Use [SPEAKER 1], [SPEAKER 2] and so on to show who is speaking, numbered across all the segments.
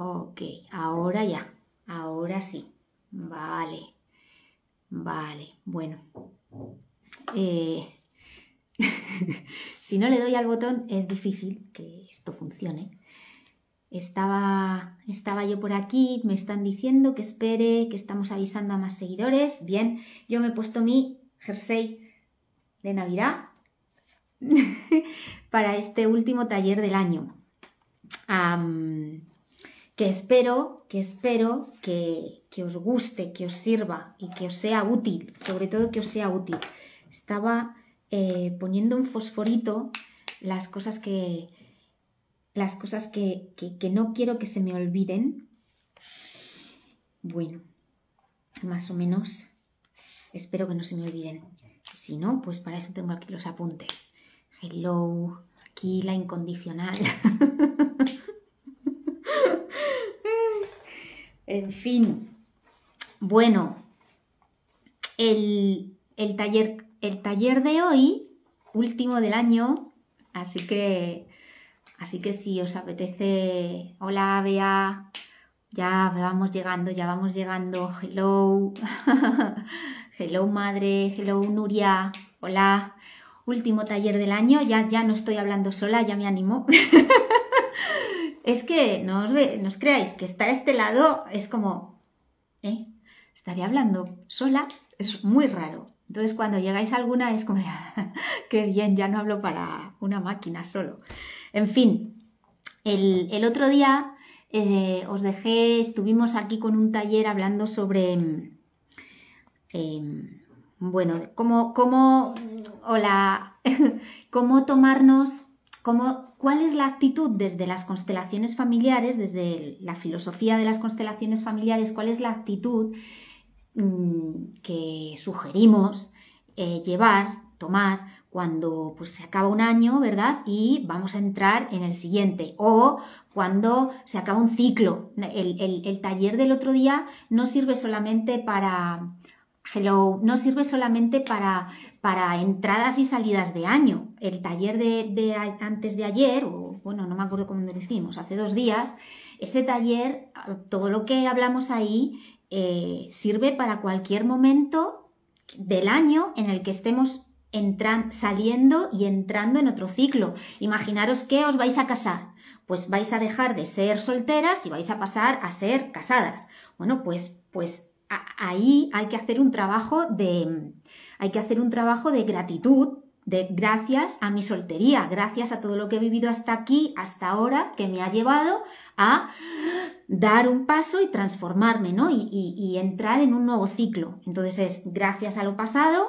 [SPEAKER 1] Ok, ahora ya, ahora sí. Vale, vale, bueno. Eh, si no le doy al botón es difícil que esto funcione. Estaba, estaba yo por aquí, me están diciendo que espere, que estamos avisando a más seguidores. Bien, yo me he puesto mi jersey de Navidad para este último taller del año que espero, que espero que, que, os guste, que os sirva y que os sea útil, sobre todo que os sea útil. Estaba eh, poniendo un fosforito las cosas que las cosas que, que no quiero que se me olviden. Bueno, más o menos espero que no se me olviden. Si no, pues para eso tengo aquí los apuntes. Hello, aquí la incondicional. En fin, bueno, el, taller, el taller de hoy, último del año, así que, así que si os apetece, hola Bea, ya vamos llegando, ya vamos llegando, hello, hello madre, hello Nuria, hola, último taller del año, ya, ya no estoy hablando sola, ya me animo. es que no os, creáis que estar a este lado es como, ¿eh? Estaría hablando sola, es muy raro. Entonces cuando llegáis a alguna es como, qué bien, ya no hablo para una máquina solo. En fin, el, otro día eh, os dejé, estuvimos aquí con un taller hablando sobre, em, em, bueno, cómo, cómo, hola, cómo tomarnos, cómo ¿Cuál es la actitud desde las constelaciones familiares, desde la filosofía de las constelaciones familiares, cuál es la actitud mm, que sugerimos eh, llevar, tomar cuando pues, se acaba un año, ¿verdad? Y vamos a entrar en el siguiente. O cuando se acaba un ciclo. el taller del otro día no sirve solamente para Hello no sirve solamente para, para entradas y salidas de año. El taller de, antes de ayer, o bueno, no me acuerdo cómo lo hicimos, hace dos días, ese taller, ah, todo lo que hablamos ahí, eh, sirve para cualquier momento del año en el que estemos saliendo y entrando en otro ciclo. Imaginaros que os vais a casar. Pues vais a dejar de ser solteras y vais a pasar a ser casadas. Bueno, pues, pues ahí hay que hacer un trabajo de, hay que hacer un trabajo de gratitud, de gracias a mi soltería, gracias a todo lo que he vivido hasta aquí, hasta ahora, que me ha llevado a dar un paso y transformarme, ¿no? Y, entrar en un nuevo ciclo. Entonces es gracias a lo pasado,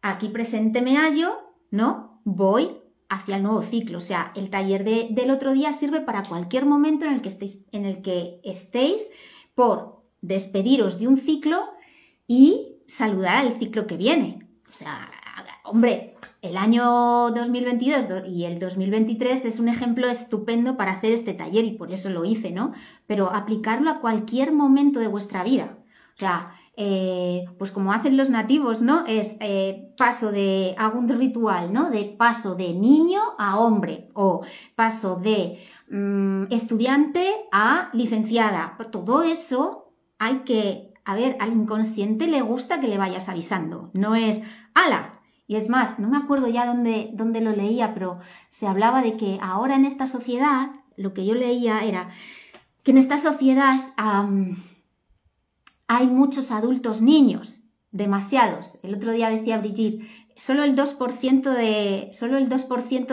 [SPEAKER 1] aquí presente me hallo, ¿no? Voy hacia el nuevo ciclo. O sea, el taller del otro día sirve para cualquier momento en el que estéis, en el que estéis por despediros de un ciclo y saludar al ciclo que viene. O sea, hombre, el año 2022 y el 2023 es un ejemplo estupendo para hacer este taller y por eso lo hice, ¿no? Pero aplicarlo a cualquier momento de vuestra vida. O sea, eh, pues como hacen los nativos, ¿no? Es eh, paso de, hago un ritual, ¿no? De paso de niño a hombre o paso de mm, estudiante a licenciada. Todo eso hay que, a ver, al inconsciente le gusta que le vayas avisando, no es, ala, y es más, no me acuerdo ya dónde, dónde, lo leía, pero se hablaba de que ahora en esta sociedad, lo que yo leía era que en esta sociedad hay muchos adultos niños, demasiados. El otro día decía Brigitte, solo el 2%, de, solo el 2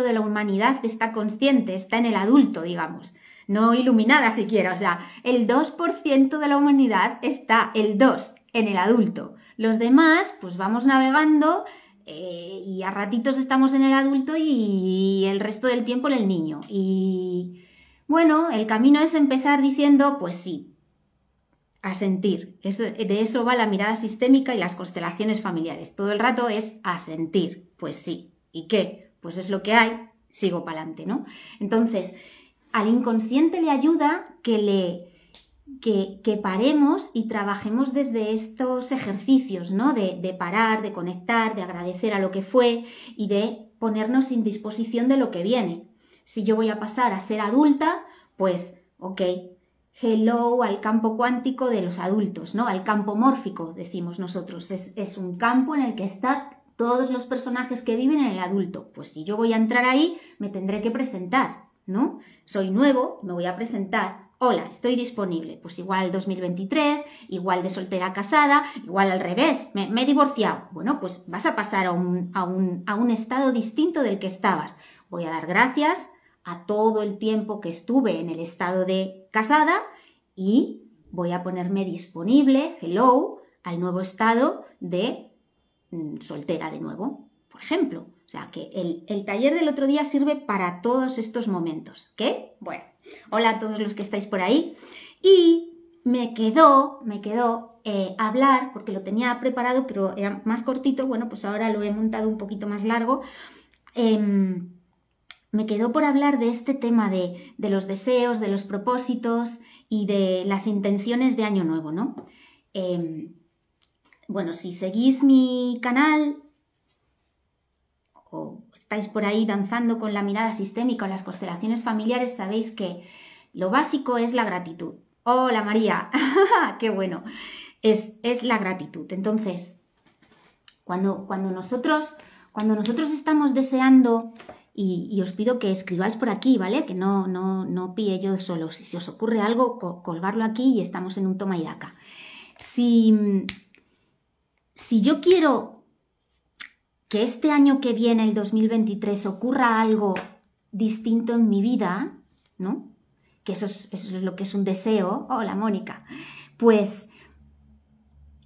[SPEAKER 1] de la humanidad está consciente, está en el adulto, digamos no iluminada siquiera, o sea, el 2% de la humanidad está el 2 en el adulto. Los demás, pues vamos navegando eh, y a ratitos estamos en el adulto y el resto del tiempo en el niño. Y bueno, el camino es empezar diciendo, pues sí, a sentir. de eso va la mirada sistémica y las constelaciones familiares. Todo el rato es a sentir. Pues sí. ¿Y qué? Pues es lo que hay, sigo para adelante, ¿no? Entonces, al inconsciente le ayuda que le que, paremos y trabajemos desde estos ejercicios, ¿no? De, parar, de conectar, de agradecer a lo que fue y de ponernos en disposición de lo que viene. Si yo voy a pasar a ser adulta, pues, ok, hello al campo cuántico de los adultos, ¿no? Al campo mórfico, decimos nosotros. Es, es un campo en el que están todos los personajes que viven en el adulto. Pues si yo voy a entrar ahí, me tendré que presentar. ¿no? Soy nuevo, me voy a presentar. Hola, estoy disponible. Pues igual 2023, igual de soltera casada, igual al revés, me, he divorciado. Bueno, pues vas a pasar a un estado distinto del que estabas. Voy a dar gracias a todo el tiempo que estuve en el estado de casada y voy a ponerme disponible, hello, al nuevo estado de mm, soltera de nuevo, por ejemplo. O sea que el, taller del otro día sirve para todos estos momentos. ¿Qué? Bueno, hola a todos los que estáis por ahí. Y me quedó, me quedó eh, hablar, porque lo tenía preparado, pero era más cortito, bueno, pues ahora lo he montado un poquito más largo. Em, me quedó por hablar de este tema de, los deseos, de los propósitos y de las intenciones de Año Nuevo, ¿no? Em, bueno, si seguís mi canal, estáis por ahí danzando con la mirada sistémica o las constelaciones familiares, sabéis que lo básico es la gratitud. Hola María, qué bueno, es, es la gratitud. Entonces, cuando, cuando, nosotros, cuando nosotros estamos deseando, y, os pido que escribáis por aquí, ¿vale? Que no, no, no pille yo solo. Si, se os ocurre algo, colgarlo aquí y estamos en un toma y daca. si yo quiero que este año que viene, el 2023, ocurra algo distinto en mi vida, ¿no? Que eso es, lo que es un deseo. Hola, Mónica. Pues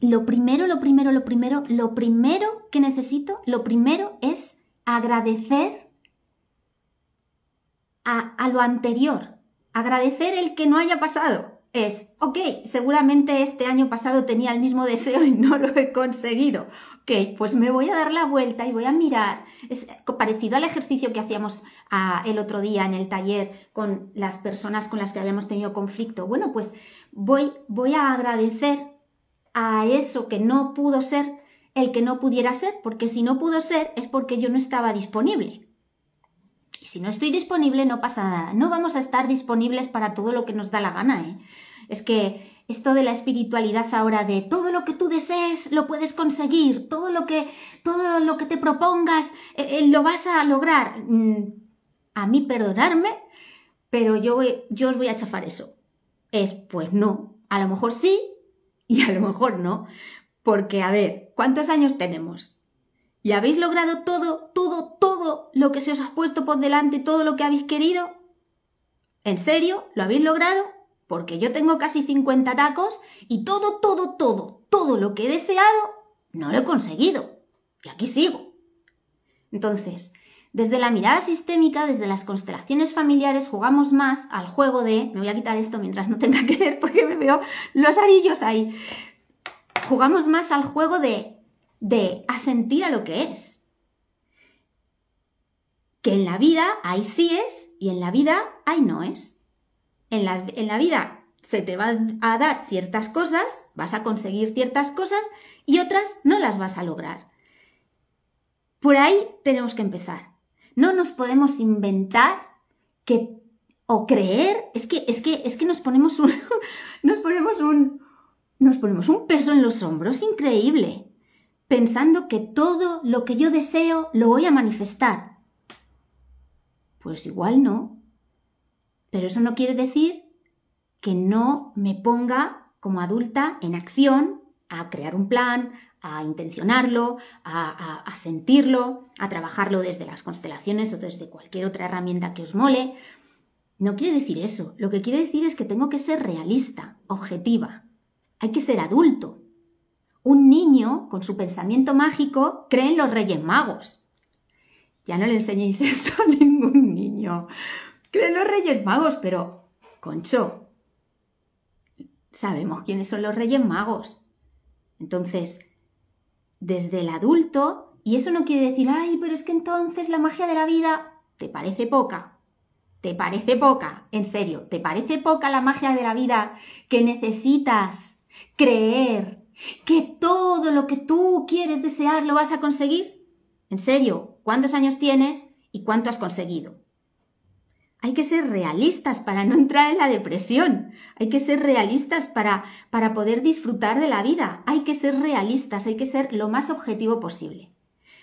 [SPEAKER 1] lo primero, lo primero, lo primero, lo primero que necesito, lo primero es agradecer a, a, lo anterior, agradecer el que no haya pasado. Es, ok, seguramente este año pasado tenía el mismo deseo y no lo he conseguido ok, pues me voy a dar la vuelta y voy a mirar. Es parecido al ejercicio que hacíamos ah, el otro día en el taller con las personas con las que habíamos tenido conflicto. Bueno, pues voy, voy a agradecer a eso que no pudo ser el que no pudiera ser, porque si no pudo ser es porque yo no estaba disponible. Y si no estoy disponible no pasa nada, no vamos a estar disponibles para todo lo que nos da la gana. ¿eh? Es que esto de la espiritualidad ahora de todo lo que tú desees lo puedes conseguir, todo lo que, todo lo que te propongas eh, eh, lo vas a lograr. Mm, a mí perdonarme, pero yo, yo os voy a chafar eso. Es pues no, a lo mejor sí y a lo mejor no, porque a ver, ¿cuántos años tenemos? ¿Y habéis logrado todo, todo, todo lo que se os ha puesto por delante, todo lo que habéis querido? ¿En serio? ¿Lo habéis logrado? porque yo tengo casi 50 tacos y todo, todo, todo, todo lo que he deseado no lo he conseguido. Y aquí sigo. Entonces, desde la mirada sistémica, desde las constelaciones familiares, jugamos más al juego de, me voy a quitar esto mientras no tenga que ver porque me veo los arillos ahí, jugamos más al juego de, de asentir a lo que es. Que en la vida hay sí es y en la vida hay no es en la, vida se te van a dar ciertas cosas, vas a conseguir ciertas cosas y otras no las vas a lograr. Por ahí tenemos que empezar. No nos podemos inventar que o creer, es que es que es que nos ponemos un nos ponemos un nos ponemos un peso en los hombros increíble, pensando que todo lo que yo deseo lo voy a manifestar. Pues igual no. Pero eso no quiere decir que no me ponga como adulta en acción a crear un plan, a intencionarlo, a, sentirlo, a trabajarlo desde las constelaciones o desde cualquier otra herramienta que os mole. No quiere decir eso, lo que quiere decir es que tengo que ser realista, objetiva. Hay que ser adulto. Un niño con su pensamiento mágico cree en los Reyes Magos. Ya no le enseñéis esto a ningún niño, creen los Reyes Magos, pero, Concho, sabemos quiénes son los Reyes Magos. Entonces, desde el adulto, y eso no quiere decir, ay, pero es que entonces la magia de la vida te parece poca. ¿Te parece poca? En serio, ¿te parece poca la magia de la vida que necesitas creer que todo lo que tú quieres desear lo vas a conseguir? En serio, ¿cuántos años tienes y cuánto has conseguido? Hay que ser realistas para no entrar en la depresión. Hay que ser realistas para, para poder disfrutar de la vida. Hay que ser realistas, hay que ser lo más objetivo posible.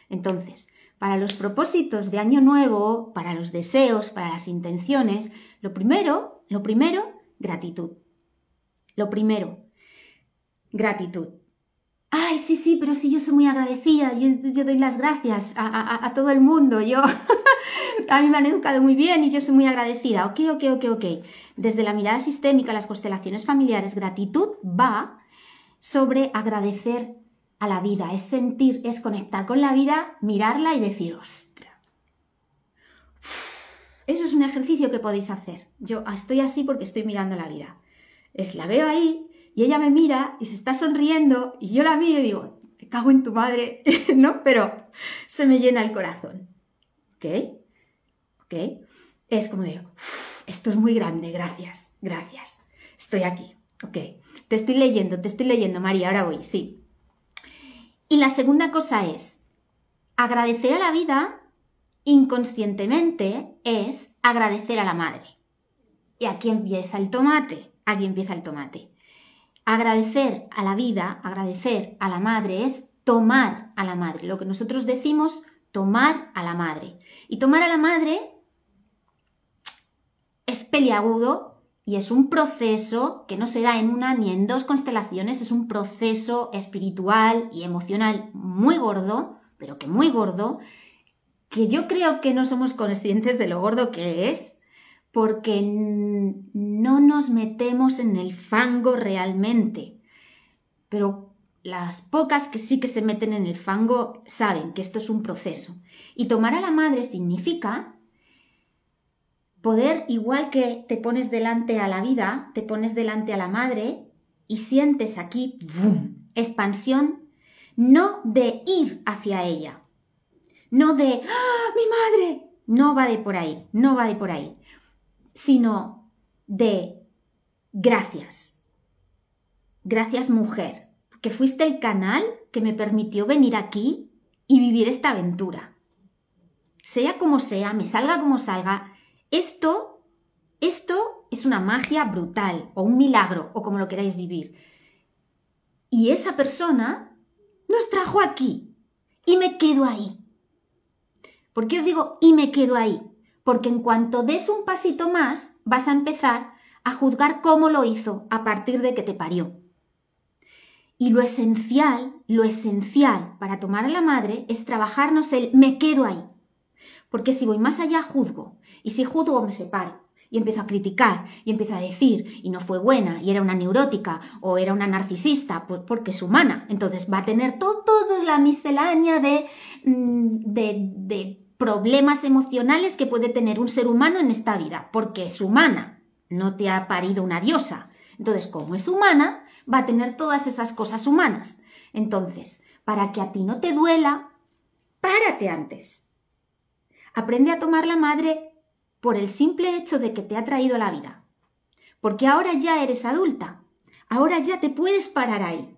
[SPEAKER 1] Entonces, para los propósitos de año nuevo, para los deseos, para las intenciones, lo primero, lo primero, gratitud. Lo primero, gratitud ay, sí, sí, pero sí, yo soy muy agradecida, yo, yo doy las gracias a, todo el mundo, yo, a mí me han educado muy bien y yo soy muy agradecida, ok, ok, ok, ok. Desde la mirada sistémica, las constelaciones familiares, gratitud va sobre agradecer a la vida, es sentir, es conectar con la vida, mirarla y decir, ostra. Eso es un ejercicio que podéis hacer. Yo estoy así porque estoy mirando la vida. Es la veo ahí y ella me mira y se está sonriendo y yo la miro y digo, te cago en tu madre, ¿no? Pero se me llena el corazón. ¿Ok? ¿Ok? Es como digo, esto es muy grande, gracias, gracias. Estoy aquí, ¿ok? Te estoy leyendo, te estoy leyendo, María, ahora voy, sí. Y la segunda cosa es, agradecer a la vida inconscientemente es agradecer a la madre. Y aquí empieza el tomate, aquí empieza el tomate. Agradecer a la vida, agradecer a la madre es tomar a la madre, lo que nosotros decimos tomar a la madre. Y tomar a la madre es peliagudo y es un proceso que no se da en una ni en dos constelaciones, es un proceso espiritual y emocional muy gordo, pero que muy gordo, que yo creo que no somos conscientes de lo gordo que es porque no nos metemos en el fango realmente. Pero las pocas que sí que se meten en el fango saben que esto es un proceso. Y tomar a la madre significa poder, igual que te pones delante a la vida, te pones delante a la madre y sientes aquí expansión, no de ir hacia ella, no de ¡Ah, mi madre! No va de por ahí, no va de por ahí sino de gracias. Gracias mujer, que fuiste el canal que me permitió venir aquí y vivir esta aventura. Sea como sea, me salga como salga, esto, esto es una magia brutal o un milagro o como lo queráis vivir. Y esa persona nos trajo aquí y me quedo ahí. ¿Por qué os digo y me quedo ahí? porque en cuanto des un pasito más, vas a empezar a juzgar cómo lo hizo a partir de que te parió. Y lo esencial, lo esencial para tomar a la madre es trabajarnos el me quedo ahí. Porque si voy más allá, juzgo. Y si juzgo, me separo. Y empiezo a criticar, y empiezo a decir, y no fue buena, y era una neurótica, o era una narcisista, porque es humana. Entonces va a tener todo, toda la miscelánea de, mm, de problemas emocionales que puede tener un ser humano en esta vida, porque es humana, no te ha parido una diosa. Entonces, como es humana, va a tener todas esas cosas humanas. Entonces, para que a ti no te duela, párate antes. Aprende a tomar la madre por el simple hecho de que te ha traído la vida. Porque ahora ya eres adulta, ahora ya te puedes parar ahí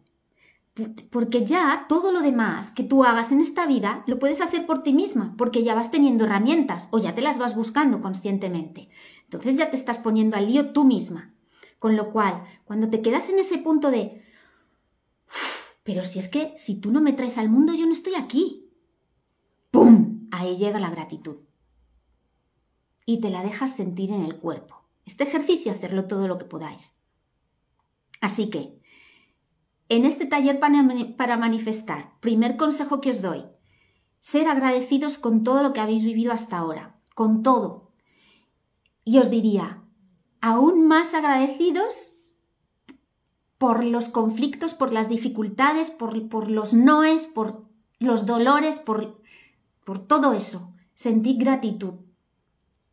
[SPEAKER 1] porque ya todo lo demás que tú hagas en esta vida lo puedes hacer por ti misma, porque ya vas teniendo herramientas o ya te las vas buscando conscientemente. Entonces ya te estás poniendo al lío tú misma. Con lo cual, cuando te quedas en ese punto de, pero si es que si tú no me traes al mundo, yo no estoy aquí. ¡Pum! Ahí llega la gratitud. Y te la dejas sentir en el cuerpo. Este ejercicio, hacerlo todo lo que podáis. Así que, en este taller para manifestar, primer consejo que os doy, ser agradecidos con todo lo que habéis vivido hasta ahora, con todo. Y os diría, aún más agradecidos por los conflictos, por las dificultades, por, los noes, por los dolores, por, por todo eso. Sentí gratitud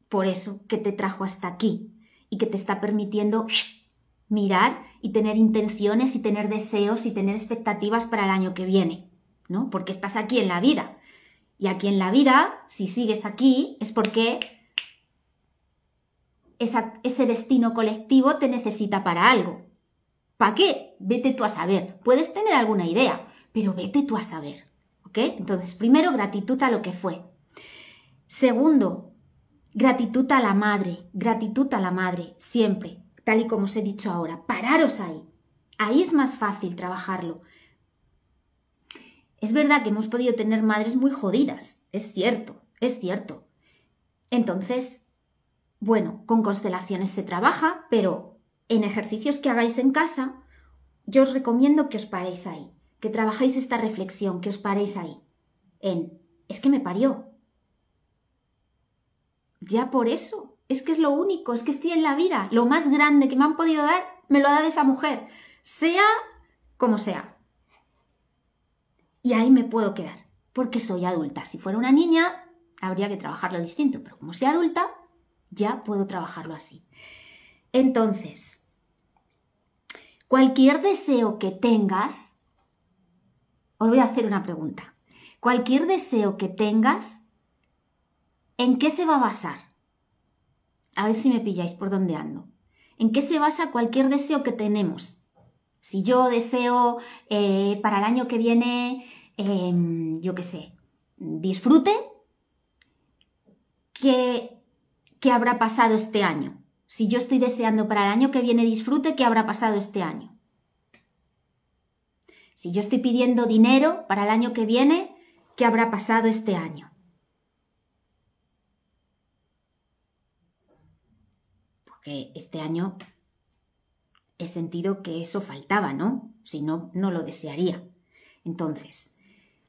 [SPEAKER 1] por eso que te trajo hasta aquí y que te está permitiendo mirar y tener intenciones y tener deseos y tener expectativas para el año que viene, ¿no? Porque estás aquí en la vida. Y aquí en la vida, si sigues aquí, es porque ese destino colectivo te necesita para algo. ¿Para qué? Vete tú a saber. Puedes tener alguna idea, pero vete tú a saber. Entonces, primero, gratitud a lo que fue. Segundo, gratitud a la madre, gratitud a la madre, siempre tal y como os he dicho ahora. Pararos ahí. Ahí es más fácil trabajarlo. Es verdad que hemos podido tener madres muy jodidas, es cierto, es cierto. Entonces, bueno, con constelaciones se trabaja, pero en ejercicios que hagáis en casa, yo os recomiendo que os paréis ahí, que trabajáis esta reflexión, que os paréis ahí, en, es que me parió. Ya por eso es que es lo único, es que estoy en la vida, lo más grande que me han podido dar, me lo ha dado esa mujer, sea como sea. Y ahí me puedo quedar, porque soy adulta. Si fuera una niña, habría que trabajarlo distinto, pero como soy adulta, ya puedo trabajarlo así. Entonces, cualquier deseo que tengas, os voy a hacer una pregunta. Cualquier deseo que tengas, ¿en qué se va a basar? A ver si me pilláis por dónde ando. ¿En qué se basa cualquier deseo que tenemos? Si yo deseo eh, para el año que viene, em, yo qué sé, disfrute, ¿qué, ¿qué habrá pasado este año? Si yo estoy deseando para el año que viene disfrute, ¿qué habrá pasado este año? Si yo estoy pidiendo dinero para el año que viene, ¿qué habrá pasado este año? que este año he sentido que eso faltaba, ¿no? Si no, no lo desearía. Entonces,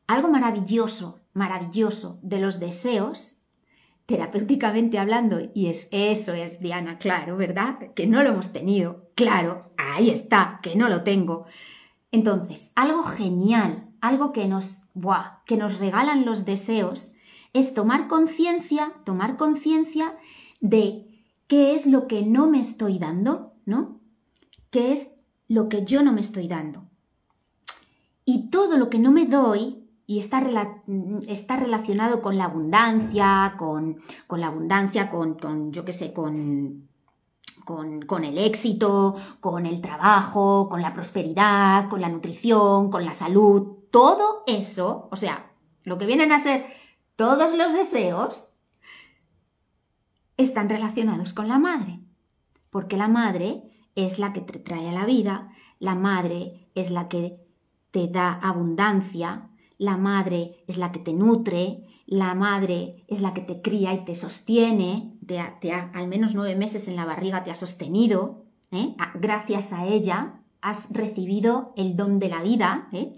[SPEAKER 1] algo maravilloso, maravilloso de los deseos, terapéuticamente hablando, y es, eso es, Diana, claro, ¿verdad? Que no lo hemos tenido, claro, ahí está, que no lo tengo. Entonces, algo genial, algo que nos, que nos regalan los deseos, es tomar conciencia, tomar conciencia de ¿Qué es lo que no me estoy dando? ¿No? ¿Qué es lo que yo no me estoy dando? Y todo lo que no me doy y está, está relacionado con la abundancia, con, con la abundancia, con, con yo qué sé, con con, con, el éxito, con el trabajo, con la prosperidad, con la nutrición, con la salud, todo eso, o sea, lo que vienen a ser todos los deseos, están relacionados con la madre, porque la madre es la que te trae a la vida, la madre es la que te da abundancia, la madre es la que te nutre, la madre es la que te cría y te sostiene, al menos nueve meses en la barriga te ha sostenido, ¿eh? gracias a ella has recibido el don de la vida, ¿eh?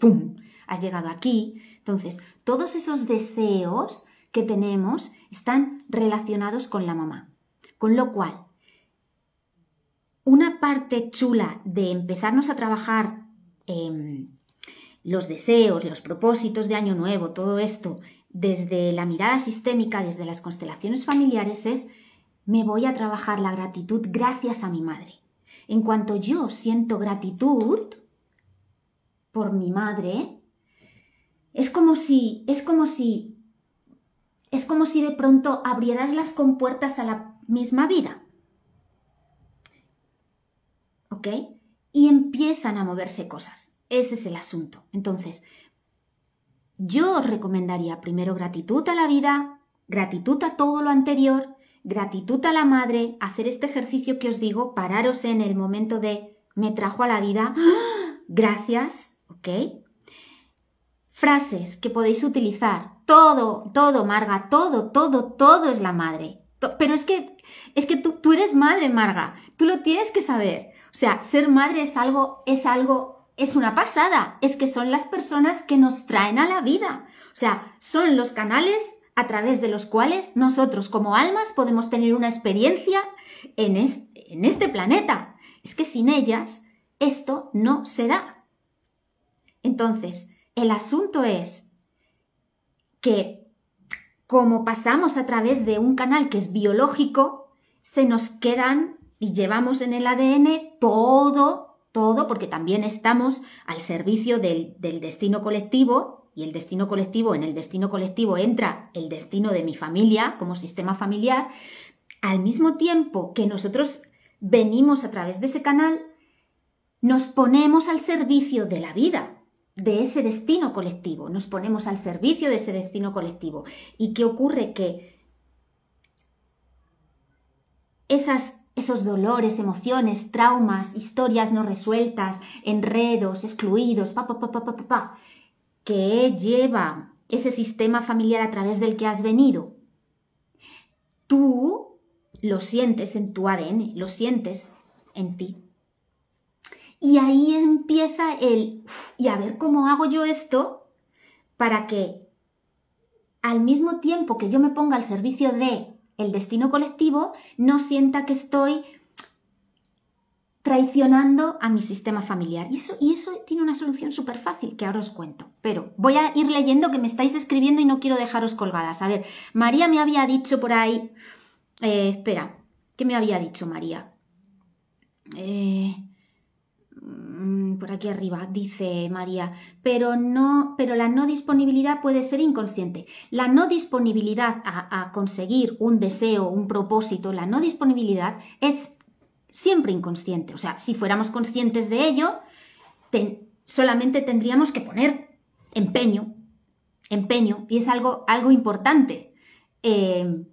[SPEAKER 1] Has llegado aquí. Entonces, todos esos deseos que tenemos están relacionados con la mamá. Con lo cual, una parte chula de empezarnos a trabajar em, los deseos, los propósitos de Año Nuevo, todo esto, desde la mirada sistémica, desde las constelaciones familiares, es me voy a trabajar la gratitud gracias a mi madre. En cuanto yo siento gratitud por mi madre, es como si, es como si es como si de pronto abrieras las compuertas a la misma vida. ¿Ok? Y empiezan a moverse cosas. Ese es el asunto. Entonces, yo os recomendaría primero gratitud a la vida, gratitud a todo lo anterior, gratitud a la madre, hacer este ejercicio que os digo, pararos en el momento de me trajo a la vida, ¡ah! gracias, ¿ok? frases que podéis utilizar. Todo, todo, Marga, todo, todo, todo es la madre. Pero es que, es que tú, tú eres madre, Marga. Tú lo tienes que saber. O sea, ser madre es algo, es algo, es una pasada. Es que son las personas que nos traen a la vida. O sea, son los canales a través de los cuales nosotros como almas podemos tener una experiencia en este, en este planeta. Es que sin ellas esto no se da. Entonces, el asunto es que como pasamos a través de un canal que es biológico, se nos quedan y llevamos en el ADN todo, todo, porque también estamos al servicio del, destino colectivo y el destino colectivo, en el destino colectivo entra el destino de mi familia como sistema familiar, al mismo tiempo que nosotros venimos a través de ese canal, nos ponemos al servicio de la vida, de ese destino colectivo, nos ponemos al servicio de ese destino colectivo. ¿Y qué ocurre? Que esas, esos dolores, emociones, traumas, historias no resueltas, enredos, excluidos, pa, pa, pa, que lleva ese sistema familiar a través del que has venido, tú lo sientes en tu ADN, lo sientes en ti. Y ahí empieza el, y a ver cómo hago yo esto para que al mismo tiempo que yo me ponga al servicio de el destino colectivo, no sienta que estoy traicionando a mi sistema familiar. Y eso, y eso tiene una solución súper fácil que ahora os cuento. Pero voy a ir leyendo que me estáis escribiendo y no quiero dejaros colgadas. A ver, María me había dicho por ahí... Eh, espera, ¿qué me había dicho María? Eh, Mm, por aquí arriba, dice María, pero no, pero la no disponibilidad puede ser inconsciente. La no disponibilidad a, conseguir un deseo, un propósito, la no disponibilidad es siempre inconsciente. O sea, si fuéramos conscientes de ello, solamente tendríamos que poner empeño, empeño, y es algo, algo importante. Eh,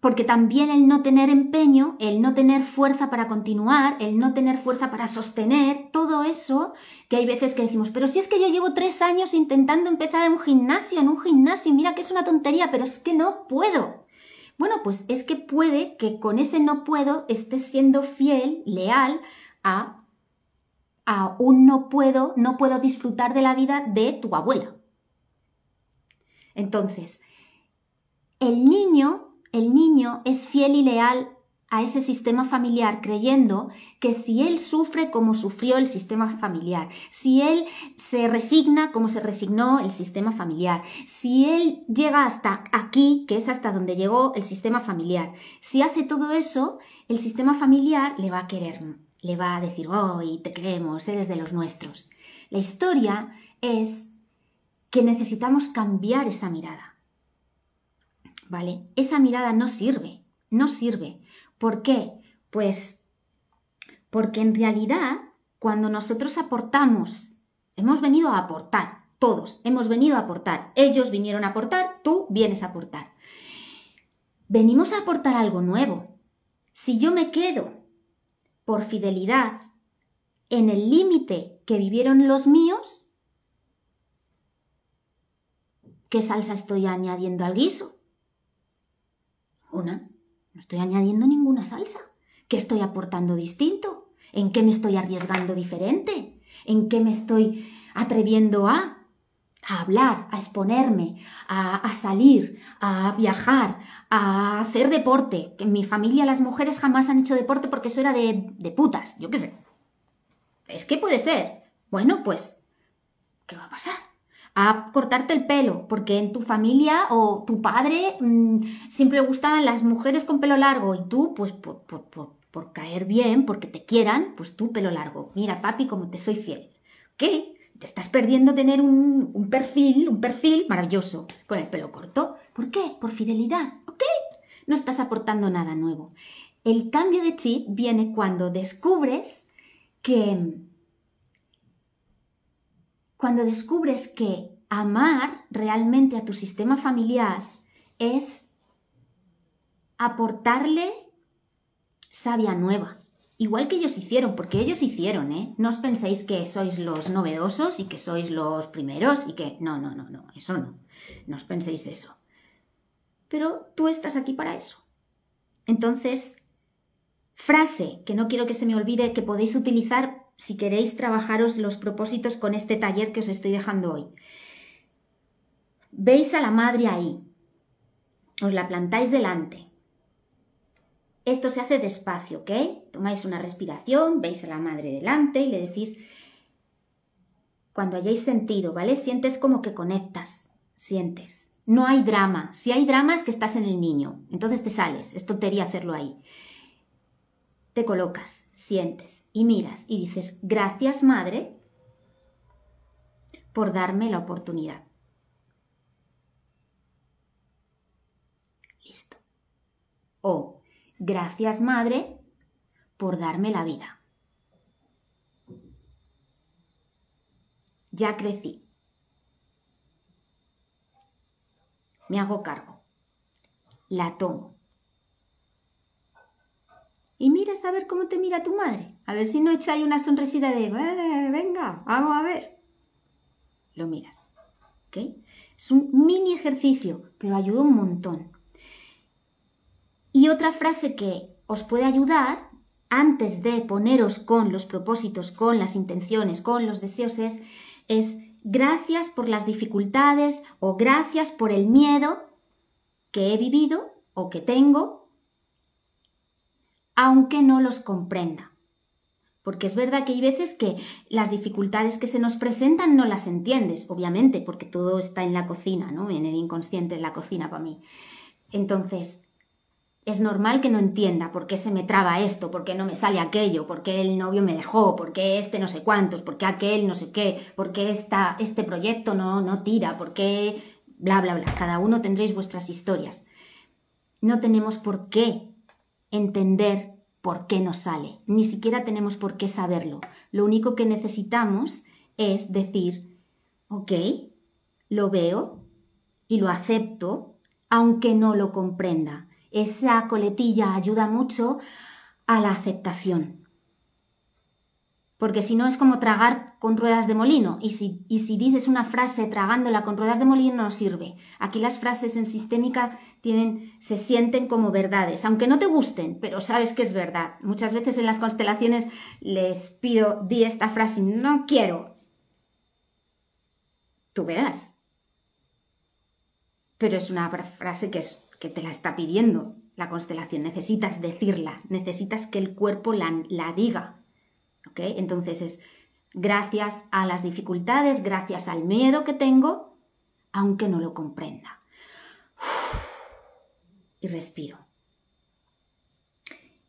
[SPEAKER 1] porque también el no tener empeño, el no tener fuerza para continuar, el no tener fuerza para sostener, todo eso, que hay veces que decimos, pero si es que yo llevo tres años intentando empezar en un gimnasio, en un gimnasio, y mira que es una tontería, pero es que no puedo. Bueno, pues es que puede que con ese no puedo estés siendo fiel, leal a, a un no puedo, no puedo disfrutar de la vida de tu abuela. Entonces, el niño el niño es fiel y leal a ese sistema familiar creyendo que si él sufre como sufrió el sistema familiar, si él se resigna como se resignó el sistema familiar, si él llega hasta aquí, que es hasta donde llegó el sistema familiar, si hace todo eso, el sistema familiar le va a querer, le va a decir, oh, te queremos, eres de los nuestros. La historia es que necesitamos cambiar esa mirada. ¿vale? Esa mirada no sirve, no sirve. ¿Por qué? Pues porque en realidad cuando nosotros aportamos, hemos venido a aportar, todos hemos venido a aportar, ellos vinieron a aportar, tú vienes a aportar. Venimos a aportar algo nuevo. Si yo me quedo por fidelidad en el límite que vivieron los míos, ¿qué salsa estoy añadiendo al guiso? Una, no estoy añadiendo ninguna salsa. ¿Qué estoy aportando distinto? ¿En qué me estoy arriesgando diferente? ¿En qué me estoy atreviendo a? hablar, a exponerme, a, salir, a viajar, a hacer deporte. En mi familia las mujeres jamás han hecho deporte porque eso era de, de putas, yo qué sé. Es que puede ser. Bueno, pues, ¿qué va a pasar? a cortarte el pelo, porque en tu familia o tu padre mm, siempre gustaban las mujeres con pelo largo y tú, pues por, caer bien, porque te quieran, pues tu pelo largo. Mira, papi, como te soy fiel. ¿Qué? Te estás perdiendo tener un, un perfil, un perfil maravilloso con el pelo corto. ¿Por qué? Por fidelidad. ¿Ok? No estás aportando nada nuevo. El cambio de chip viene cuando descubres que cuando descubres que amar realmente a tu sistema familiar es aportarle sabia nueva. Igual que ellos hicieron, porque ellos hicieron, ¿eh? No os penséis que sois los novedosos y que sois los primeros y que... No, no, no, no, eso no. No os penséis eso. Pero tú estás aquí para eso. Entonces, frase que no quiero que se me olvide que podéis utilizar si queréis trabajaros los propósitos con este taller que os estoy dejando hoy. Veis a la madre ahí, os la plantáis delante. Esto se hace despacio, ¿ok? Tomáis una respiración, veis a la madre delante y le decís, cuando hayáis sentido, ¿vale? Sientes como que conectas, sientes. No hay drama. Si hay drama es que estás en el niño. Entonces te sales. Es tontería hacerlo ahí te colocas, sientes y miras y dices, gracias madre por darme la oportunidad. Listo. O, gracias madre por darme la vida. Ya crecí. Me hago cargo. La tomo y miras a ver cómo te mira tu madre, a ver si no echáis una sonrisita de, eh, venga, vamos a ver. Lo miras, ¿ok? Es un mini ejercicio, pero ayuda un montón. Y otra frase que os puede ayudar antes de poneros con los propósitos, con las intenciones, con los deseos es gracias por las dificultades o gracias por el miedo que he vivido o que tengo aunque no los comprenda. Porque es verdad que hay veces que las dificultades que se nos presentan no las entiendes, obviamente, porque todo está en la cocina, ¿no? En el inconsciente, en la cocina para mí. Entonces, es normal que no entienda por qué se me traba esto, por qué no me sale aquello, por qué el novio me dejó, por qué este no sé cuántos, por qué aquel no sé qué, por qué este proyecto no, no tira, por qué bla, bla, bla. Cada uno tendréis vuestras historias. No tenemos por qué entender por qué nos sale. Ni siquiera tenemos por qué saberlo. Lo único que necesitamos es decir, ok, lo veo y lo acepto, aunque no lo comprenda. Esa coletilla ayuda mucho a la aceptación, porque si no es como tragar con ruedas de molino, y si, si, dices una frase tragándola con ruedas de molino no sirve. Aquí las frases en sistémica tienen, se sienten como verdades, aunque no te gusten, pero sabes que es verdad. Muchas veces en las constelaciones les pido, di esta frase, no quiero. Tú verás. Pero es una frase que, es, que te la está pidiendo la constelación, necesitas decirla, necesitas que el cuerpo la diga entonces es gracias a las dificultades, gracias al miedo que tengo, aunque no lo comprenda. Y respiro.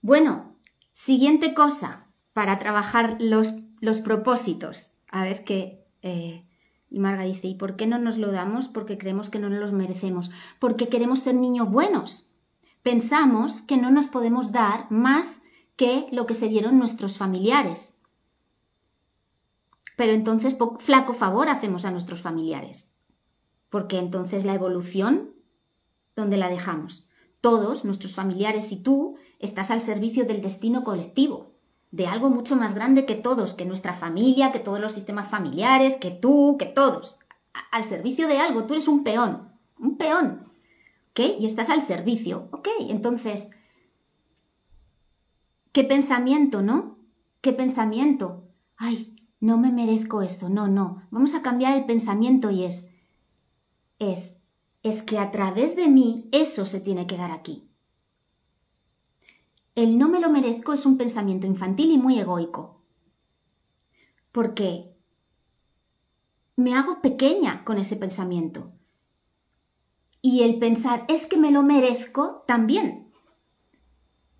[SPEAKER 1] Bueno, siguiente cosa para trabajar los, los propósitos. A ver qué... y eh, Marga dice, ¿y por qué no nos lo damos? Porque creemos que no nos los merecemos, porque queremos ser niños buenos. Pensamos que no nos podemos dar más que lo que se dieron nuestros familiares. Pero entonces flaco favor hacemos a nuestros familiares, porque entonces la evolución, ¿dónde la dejamos? Todos, nuestros familiares y tú, estás al servicio del destino colectivo, de algo mucho más grande que todos, que nuestra familia, que todos los sistemas familiares, que tú, que todos. Al servicio de algo, tú eres un peón, un peón, ¿ok? Y estás al servicio, ¿ok? Entonces, qué pensamiento, ¿no? ¿Qué pensamiento? Ay, no me merezco esto, no, no. Vamos a cambiar el pensamiento y es, es, es que a través de mí eso se tiene que dar aquí. El no me lo merezco es un pensamiento infantil y muy egoico. Porque me hago pequeña con ese pensamiento. Y el pensar es que me lo merezco también.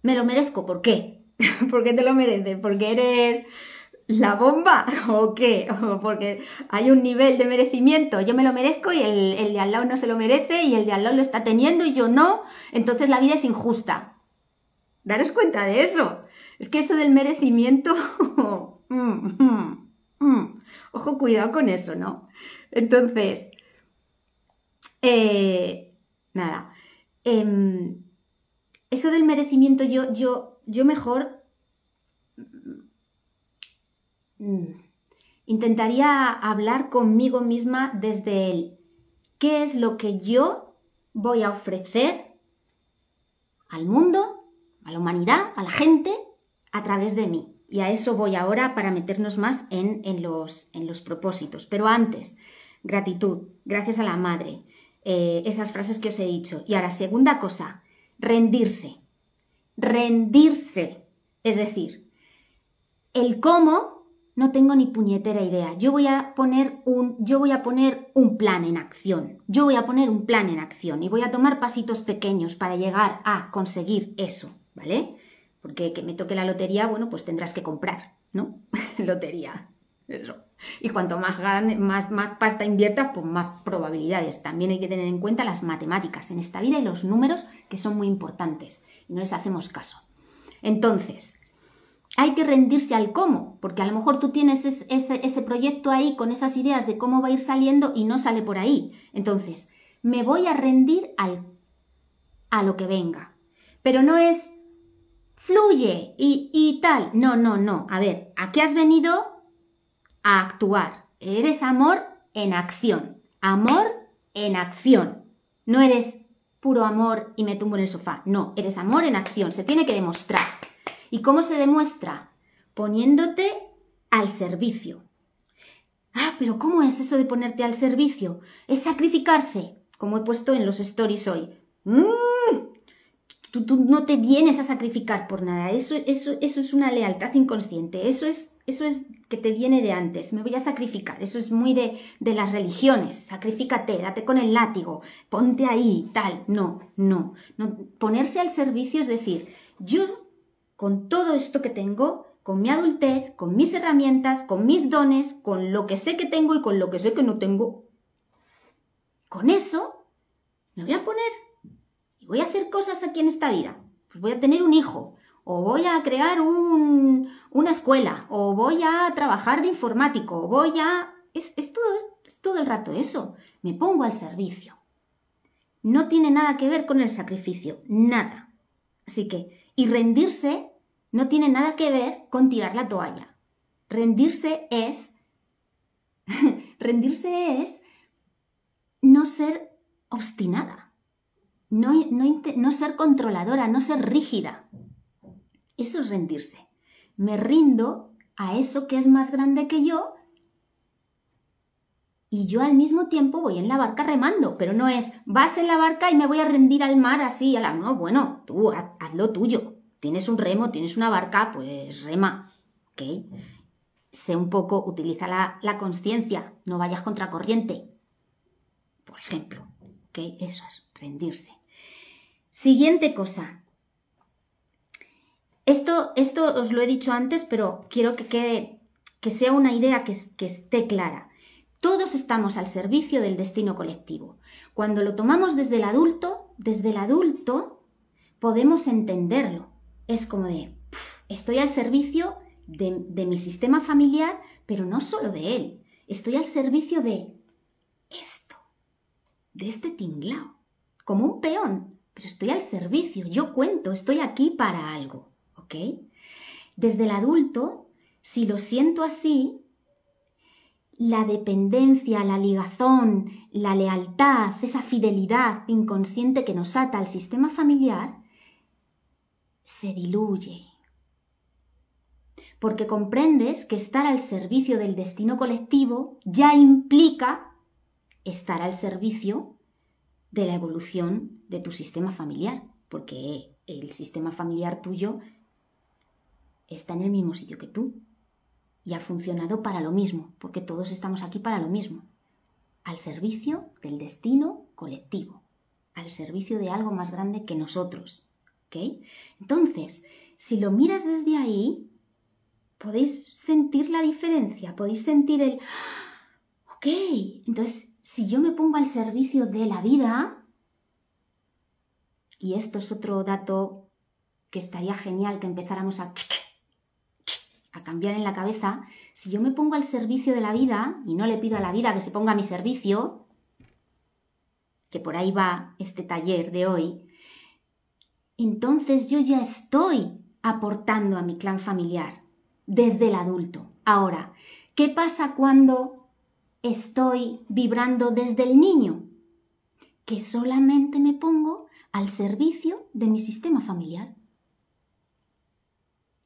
[SPEAKER 1] Me lo merezco, ¿por qué? ¿Por qué te lo mereces, porque eres la bomba o qué, o porque hay un nivel de merecimiento, yo me lo merezco y el, de al lado no se lo merece y el de al lado lo está teniendo y yo no, entonces la vida es injusta. Daros cuenta de eso. Es que eso del merecimiento... Mm, mm, mm. Ojo, cuidado con eso, ¿no? Entonces, eh, nada. Em, eso del merecimiento yo, yo yo mejor mm, mm, intentaría hablar conmigo misma desde el ¿Qué es lo que yo voy a ofrecer al mundo, a la humanidad, a la gente, a través de mí? Y a eso voy ahora para meternos más en, en, los, en los, propósitos. Pero antes, gratitud, gracias a la madre, eh, esas frases que os he dicho. Y ahora, segunda cosa, rendirse rendirse. Es decir, el cómo no tengo ni puñetera idea. Yo voy a poner un, yo voy a poner un plan en acción. Yo voy a poner un plan en acción y voy a tomar pasitos pequeños para llegar a conseguir eso, ¿vale? Porque que me toque la lotería, bueno, pues tendrás que comprar, ¿no? lotería. Y cuanto más, gane, más, más pasta inviertas, pues más probabilidades. También hay que tener en cuenta las matemáticas en esta vida y los números que son muy importantes no les hacemos caso. Entonces, hay que rendirse al cómo, porque a lo mejor tú tienes ese, proyecto ahí con esas ideas de cómo va a ir saliendo y no sale por ahí. Entonces, me voy a rendir al, a lo que venga. Pero no es fluye y, y tal. No, no, no. A ver, aquí has venido a actuar. Eres amor en acción. Amor en acción. No eres puro amor y me tumbo en el sofá. No, eres amor en acción, se tiene que demostrar. ¿Y cómo se demuestra? Poniéndote al servicio. Ah, pero ¿cómo es eso de ponerte al servicio? Es sacrificarse, como he puesto en los stories hoy. Mm. Tú, no te vienes a sacrificar por nada. Eso, eso, es una lealtad inconsciente. Eso es, eso es que te viene de antes. Me voy a sacrificar. Eso es muy de, las religiones. Sacrifícate, date con el látigo, ponte ahí, tal. No, no, no. Ponerse al servicio es decir, yo con todo esto que tengo, con mi adultez, con mis herramientas, con mis dones, con lo que sé que tengo y con lo que sé que no tengo, con eso me voy a poner voy a hacer cosas aquí en esta vida, pues voy a tener un hijo, o voy a crear una escuela, o voy a trabajar de informático, o voy a... Es, todo, es todo el rato eso. Me pongo al servicio. No tiene nada que ver con el sacrificio, nada. Así que, y rendirse no tiene nada que ver con tirar la toalla. Rendirse es... rendirse es no ser obstinada no, no ser controladora, no ser rígida. Eso es rendirse. Me rindo a eso que es más grande que yo y yo al mismo tiempo voy en la barca remando, pero no es vas en la barca y me voy a rendir al mar así, a la no, bueno, tú haz, lo tuyo. Tienes un remo, tienes una barca, pues rema, Sé un poco, utiliza la, la conciencia, no vayas contracorriente, por ejemplo, Eso es rendirse. Siguiente cosa. Esto, esto os lo he dicho antes, pero quiero que, quede, que sea una idea que, esté clara. Todos estamos al servicio del destino colectivo. Cuando lo tomamos desde el adulto, desde el adulto podemos entenderlo. Es como de, estoy al servicio de, de, mi sistema familiar, pero no solo de él. Estoy al servicio de esto, de este tinglao, como un peón pero estoy al servicio, yo cuento, estoy aquí para algo, ¿ok? Desde el adulto, si lo siento así, la dependencia, la ligazón, la lealtad, esa fidelidad inconsciente que nos ata al sistema familiar, se diluye. Porque comprendes que estar al servicio del destino colectivo ya implica estar al servicio de la evolución de tu sistema familiar, porque el sistema familiar tuyo está en el mismo sitio que tú y ha funcionado para lo mismo, porque todos estamos aquí para lo mismo, al servicio del destino colectivo, al servicio de algo más grande que nosotros. ¿ok? Entonces, si lo miras desde ahí, podéis sentir la diferencia, podéis sentir el, ¡Ah! ok, entonces si yo me pongo al servicio de la vida, y esto es otro dato que estaría genial que empezáramos a, a cambiar en la cabeza, si yo me pongo al servicio de la vida y no le pido a la vida que se ponga a mi servicio, que por ahí va este taller de hoy, entonces yo ya estoy aportando a mi clan familiar desde el adulto. Ahora, ¿qué pasa cuando estoy vibrando desde el niño, que solamente me pongo al servicio de mi sistema familiar,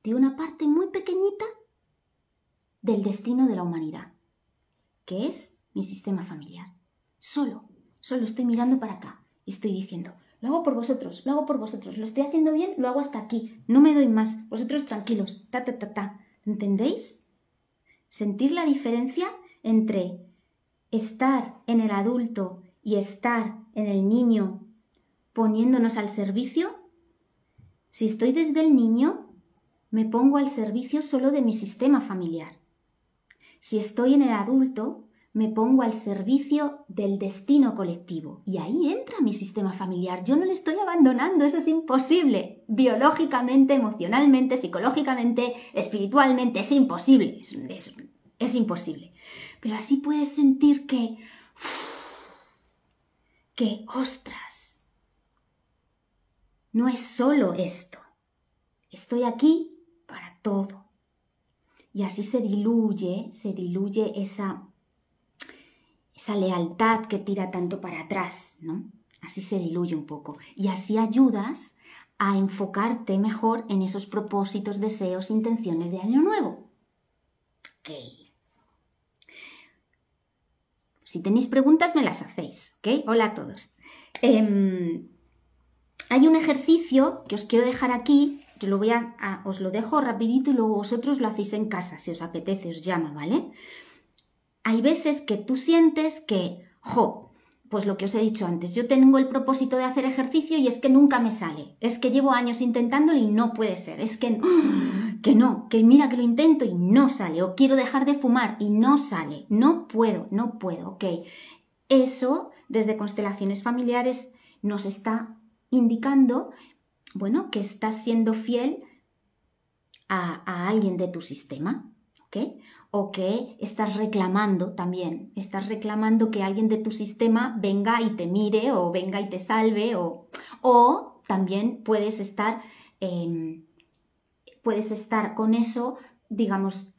[SPEAKER 1] de una parte muy pequeñita del destino de la humanidad, que es mi sistema familiar. Solo, solo estoy mirando para acá y estoy diciendo, lo hago por vosotros, lo hago por vosotros, lo estoy haciendo bien, lo hago hasta aquí, no me doy más, vosotros tranquilos, ta, ta, ta, ta. ¿Entendéis? Sentir la diferencia entre estar en el adulto y estar en el niño poniéndonos al servicio? Si estoy desde el niño, me pongo al servicio solo de mi sistema familiar. Si estoy en el adulto, me pongo al servicio del destino colectivo. Y ahí entra mi sistema familiar. Yo no le estoy abandonando, eso es imposible. Biológicamente, emocionalmente, psicológicamente, espiritualmente, es imposible. Es, imposible pero así puedes sentir que... que, ostras, no es solo esto, estoy aquí para todo. Y así se diluye, se diluye esa, esa lealtad que tira tanto para atrás, ¿no? Así se diluye un poco. Y así ayudas a enfocarte mejor en esos propósitos, deseos, intenciones de año nuevo. ¿Qué? Si tenéis preguntas, me las hacéis, ¿ok? Hola a todos. Em, hay un ejercicio que os quiero dejar aquí, yo lo voy os lo dejo rapidito y luego vosotros lo hacéis en casa, si os apetece, os llama, ¿vale? Hay veces que tú sientes que, jo, pues lo que os he dicho antes, yo tengo el propósito de hacer ejercicio y es que nunca me sale, es que llevo años intentándolo y no puede ser, es que, que no, que mira que lo intento y no sale, o quiero dejar de fumar y no sale, no puedo, no puedo, ok. Eso desde constelaciones familiares nos está indicando, bueno, que estás siendo fiel a, a alguien de tu sistema, ¿ok? o que estás reclamando también, estás reclamando que alguien de tu sistema venga y te mire o venga y te salve o, también puedes estar, em, puedes estar con eso, digamos,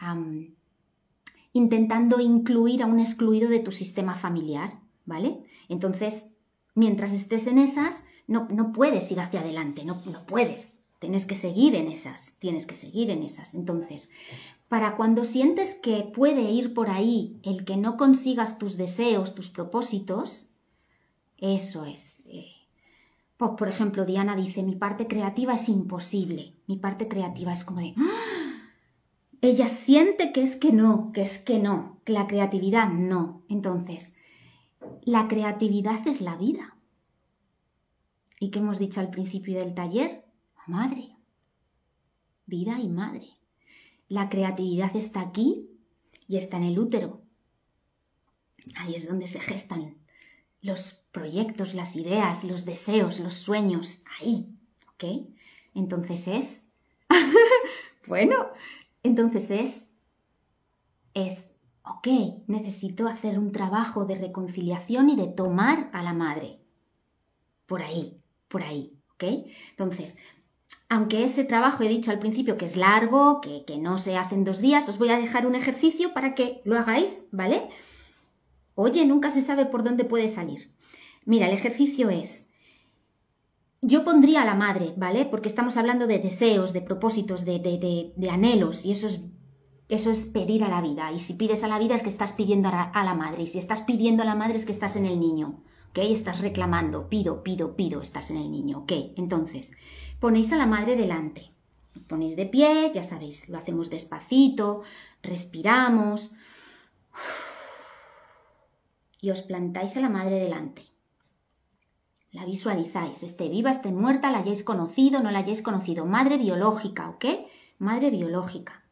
[SPEAKER 1] intentando incluir a un excluido de tu sistema familiar, ¿vale? Entonces, mientras estés en esas, no, no puedes ir hacia adelante, no, no puedes, tienes que seguir en esas, tienes que seguir en esas. Entonces, para cuando sientes que puede ir por ahí el que no consigas tus deseos, tus propósitos, eso es. Eh. por ejemplo, Diana dice, mi parte creativa es imposible, mi parte creativa es como de... ¡Ah!". Ella siente que es que no, que es que no, que la creatividad no. Entonces, la creatividad es la vida. ¿Y qué hemos dicho al principio del taller? madre. Vida y madre. La creatividad está aquí y está en el útero. Ahí es donde se gestan los proyectos, las ideas, los deseos, los sueños, ahí, ¿ok? Entonces es, bueno, entonces es, es, ok, necesito hacer un trabajo de reconciliación y de tomar a la madre. Por ahí, por ahí, ¿ok? Entonces, aunque ese trabajo he dicho al principio que es largo, que, no se hace en dos días, os voy a dejar un ejercicio para que lo hagáis, ¿vale? Oye, nunca se sabe por dónde puede salir. Mira, el ejercicio es, yo pondría a la madre, ¿vale? Porque estamos hablando de deseos, de propósitos, de, de, de, anhelos, y eso es eso es pedir a la vida. Y si pides a la vida es que estás pidiendo a la madre. Y si estás pidiendo a la madre es que estás en el niño. ¿Ok? Estás reclamando. Pido, pido, pido. Estás en el niño. ¿Ok? Entonces, ponéis a la madre delante. ponéis de pie, ya sabéis, lo hacemos despacito, respiramos y os plantáis a la madre delante. La visualizáis, esté viva, esté muerta, la hayáis conocido, no la hayáis conocido. Madre biológica, ¿ok? Madre biológica.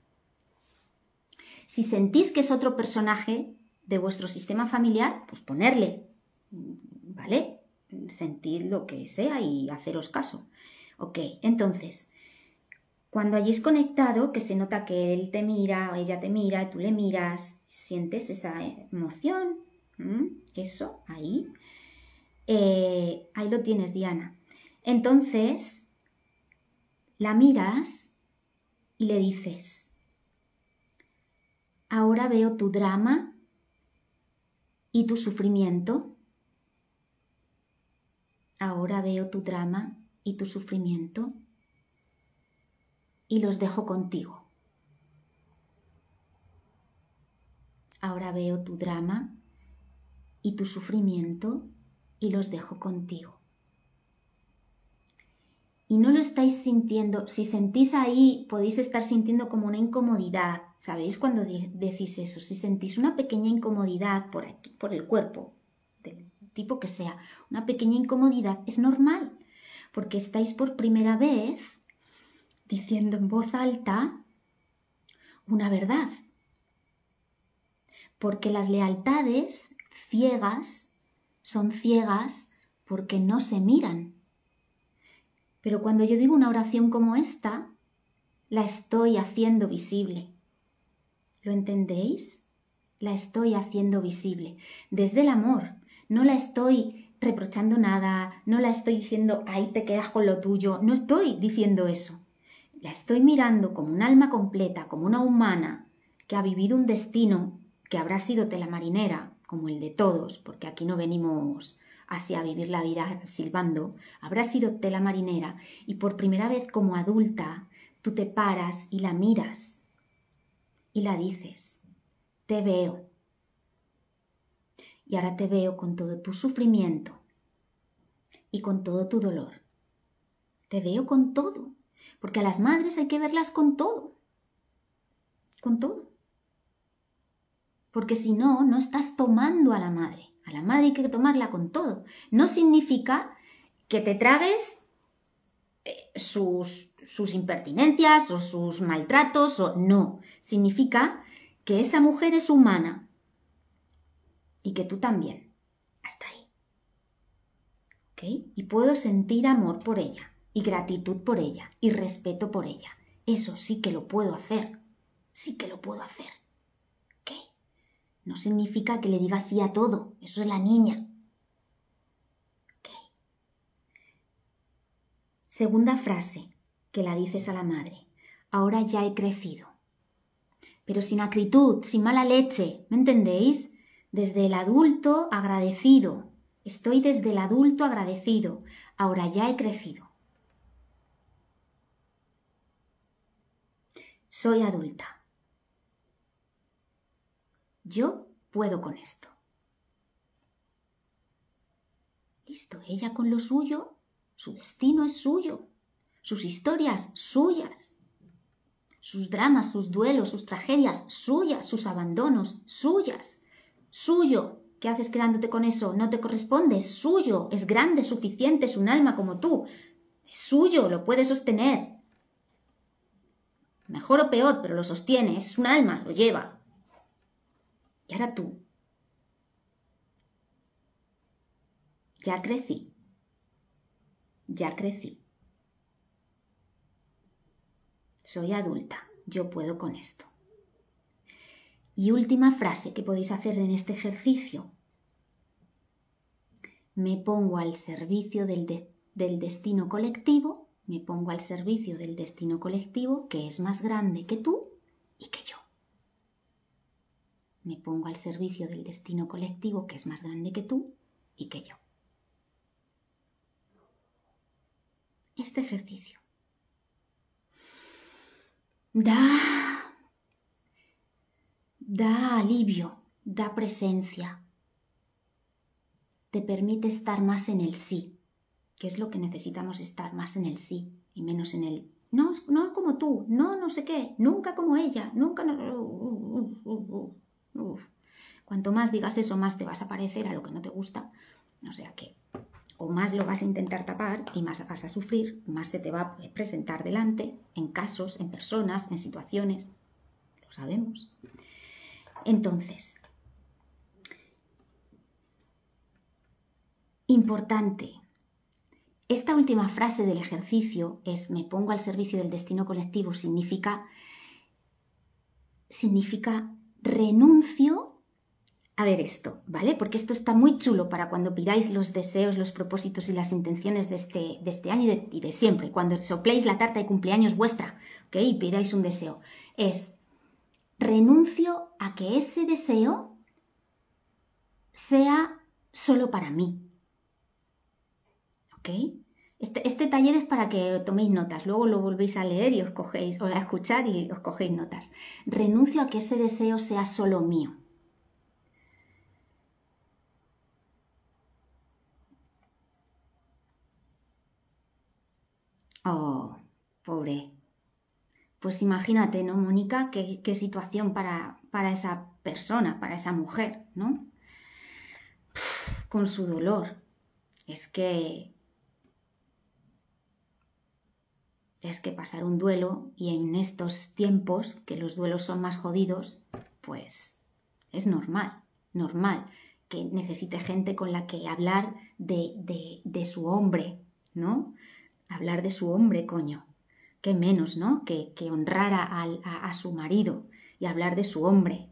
[SPEAKER 1] Si sentís que es otro personaje de vuestro sistema familiar, pues ponerle, ¿vale? Sentid lo que sea y haceros caso. Ok, entonces, cuando allí es conectado, que se nota que él te mira o ella te mira, tú le miras, sientes esa emoción, eso, ahí, eh, ahí lo tienes, Diana. Entonces, la miras y le dices, ahora veo tu drama y tu sufrimiento, ahora veo tu drama y tu sufrimiento y los dejo contigo. Ahora veo tu drama y tu sufrimiento y los dejo contigo. Y no lo estáis sintiendo, si sentís ahí, podéis estar sintiendo como una incomodidad, ¿sabéis cuando decís eso? Si sentís una pequeña incomodidad por aquí, por el cuerpo, del tipo que sea, una pequeña incomodidad, es normal, porque estáis por primera vez diciendo en voz alta una verdad. Porque las lealtades ciegas son ciegas porque no se miran. Pero cuando yo digo una oración como esta, la estoy haciendo visible. ¿Lo entendéis? La estoy haciendo visible. Desde el amor. No la estoy reprochando nada, no la estoy diciendo ahí te quedas con lo tuyo, no estoy diciendo eso. La estoy mirando como un alma completa, como una humana que ha vivido un destino que habrá sido tela marinera como el de todos, porque aquí no venimos así a vivir la vida silbando, habrá sido tela marinera y por primera vez como adulta tú te paras y la miras y la dices, te veo, y ahora te veo con todo tu sufrimiento y con todo tu dolor. Te veo con todo, porque a las madres hay que verlas con todo, con todo. Porque si no, no estás tomando a la madre. A la madre hay que tomarla con todo. No significa que te tragues eh, sus, impertinencias o sus maltratos o no. Significa que esa mujer es humana y que tú también. Hasta ahí. ¿Ok? Y puedo sentir amor por ella y gratitud por ella y respeto por ella. Eso sí que lo puedo hacer. Sí que lo puedo hacer. ¿Ok? No significa que le diga sí a todo. Eso es la niña. ¿Ok? Segunda frase que la dices a la madre. Ahora ya he crecido. Pero sin acritud, sin mala leche, ¿me entendéis? desde el adulto agradecido. Estoy desde el adulto agradecido. Ahora ya he crecido. Soy adulta. Yo puedo con esto. Listo, ella con lo suyo, su destino es suyo, sus historias suyas, sus dramas, sus duelos, sus tragedias suyas, sus abandonos suyas suyo. ¿Qué haces quedándote con eso? No te corresponde, es suyo, es grande, suficiente, es un alma como tú. Es suyo, lo puede sostener. Mejor o peor, pero lo sostiene, es un alma, lo lleva. Y ahora tú. Ya crecí. Ya crecí. Soy adulta, yo puedo con esto. Y última frase que podéis hacer en este ejercicio. Me pongo al servicio del, destino colectivo, me pongo al servicio del destino colectivo que es más grande que tú y que yo. Me pongo al servicio del destino colectivo que es más grande que tú y que yo. Este ejercicio. Da da alivio, da presencia, te permite estar más en el sí, que es lo que necesitamos estar más en el sí y menos en el no, no como tú, no, no sé qué, nunca como ella, nunca... Uh, uh, uh, Cuanto más digas eso, más te vas a parecer a lo que no te gusta. O sea que, o más lo vas a intentar tapar y más vas a sufrir, más se te va a presentar delante, en casos, en personas, en situaciones. Lo sabemos. Entonces, importante, esta última frase del ejercicio es me pongo al servicio del destino colectivo significa significa renuncio a ver esto, ¿vale? Porque esto está muy chulo para cuando pidáis los deseos, los propósitos y las intenciones de este, este año y de, siempre. Cuando sopléis la tarta de cumpleaños vuestra, ¿ok? Y pidáis un deseo. Es, renuncio a que ese deseo sea solo para mí. ¿Ok? Este, este, taller es para que toméis notas, luego lo volvéis a leer y os cogéis, o a escuchar y os cogéis notas. Renuncio a que ese deseo sea solo mío. Oh, pobre, pues imagínate, ¿no, Mónica? Qué, situación para, esa persona, para esa mujer, ¿no? con su dolor. Es que... Es que pasar un duelo y en estos tiempos que los duelos son más jodidos, pues es normal, normal que necesite gente con la que hablar de, de su hombre, ¿no? Hablar de su hombre, coño qué menos, ¿no? Que, que honrara a, su marido y hablar de su hombre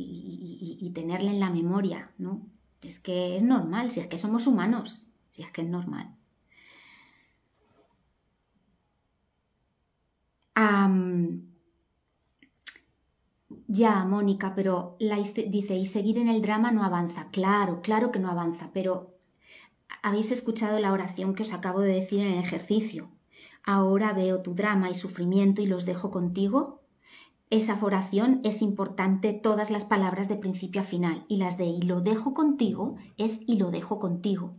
[SPEAKER 1] y, tenerle en la memoria, ¿no? Es que es normal, si es que somos humanos, si es que es normal. ya, Mónica, pero dice, y seguir en el drama no avanza. Claro, claro que no avanza, pero habéis escuchado la oración que os acabo de decir en el ejercicio ahora veo tu drama y sufrimiento y los dejo contigo? Esa oración es importante, todas las palabras de principio a final, y las de y lo dejo contigo es y lo dejo contigo.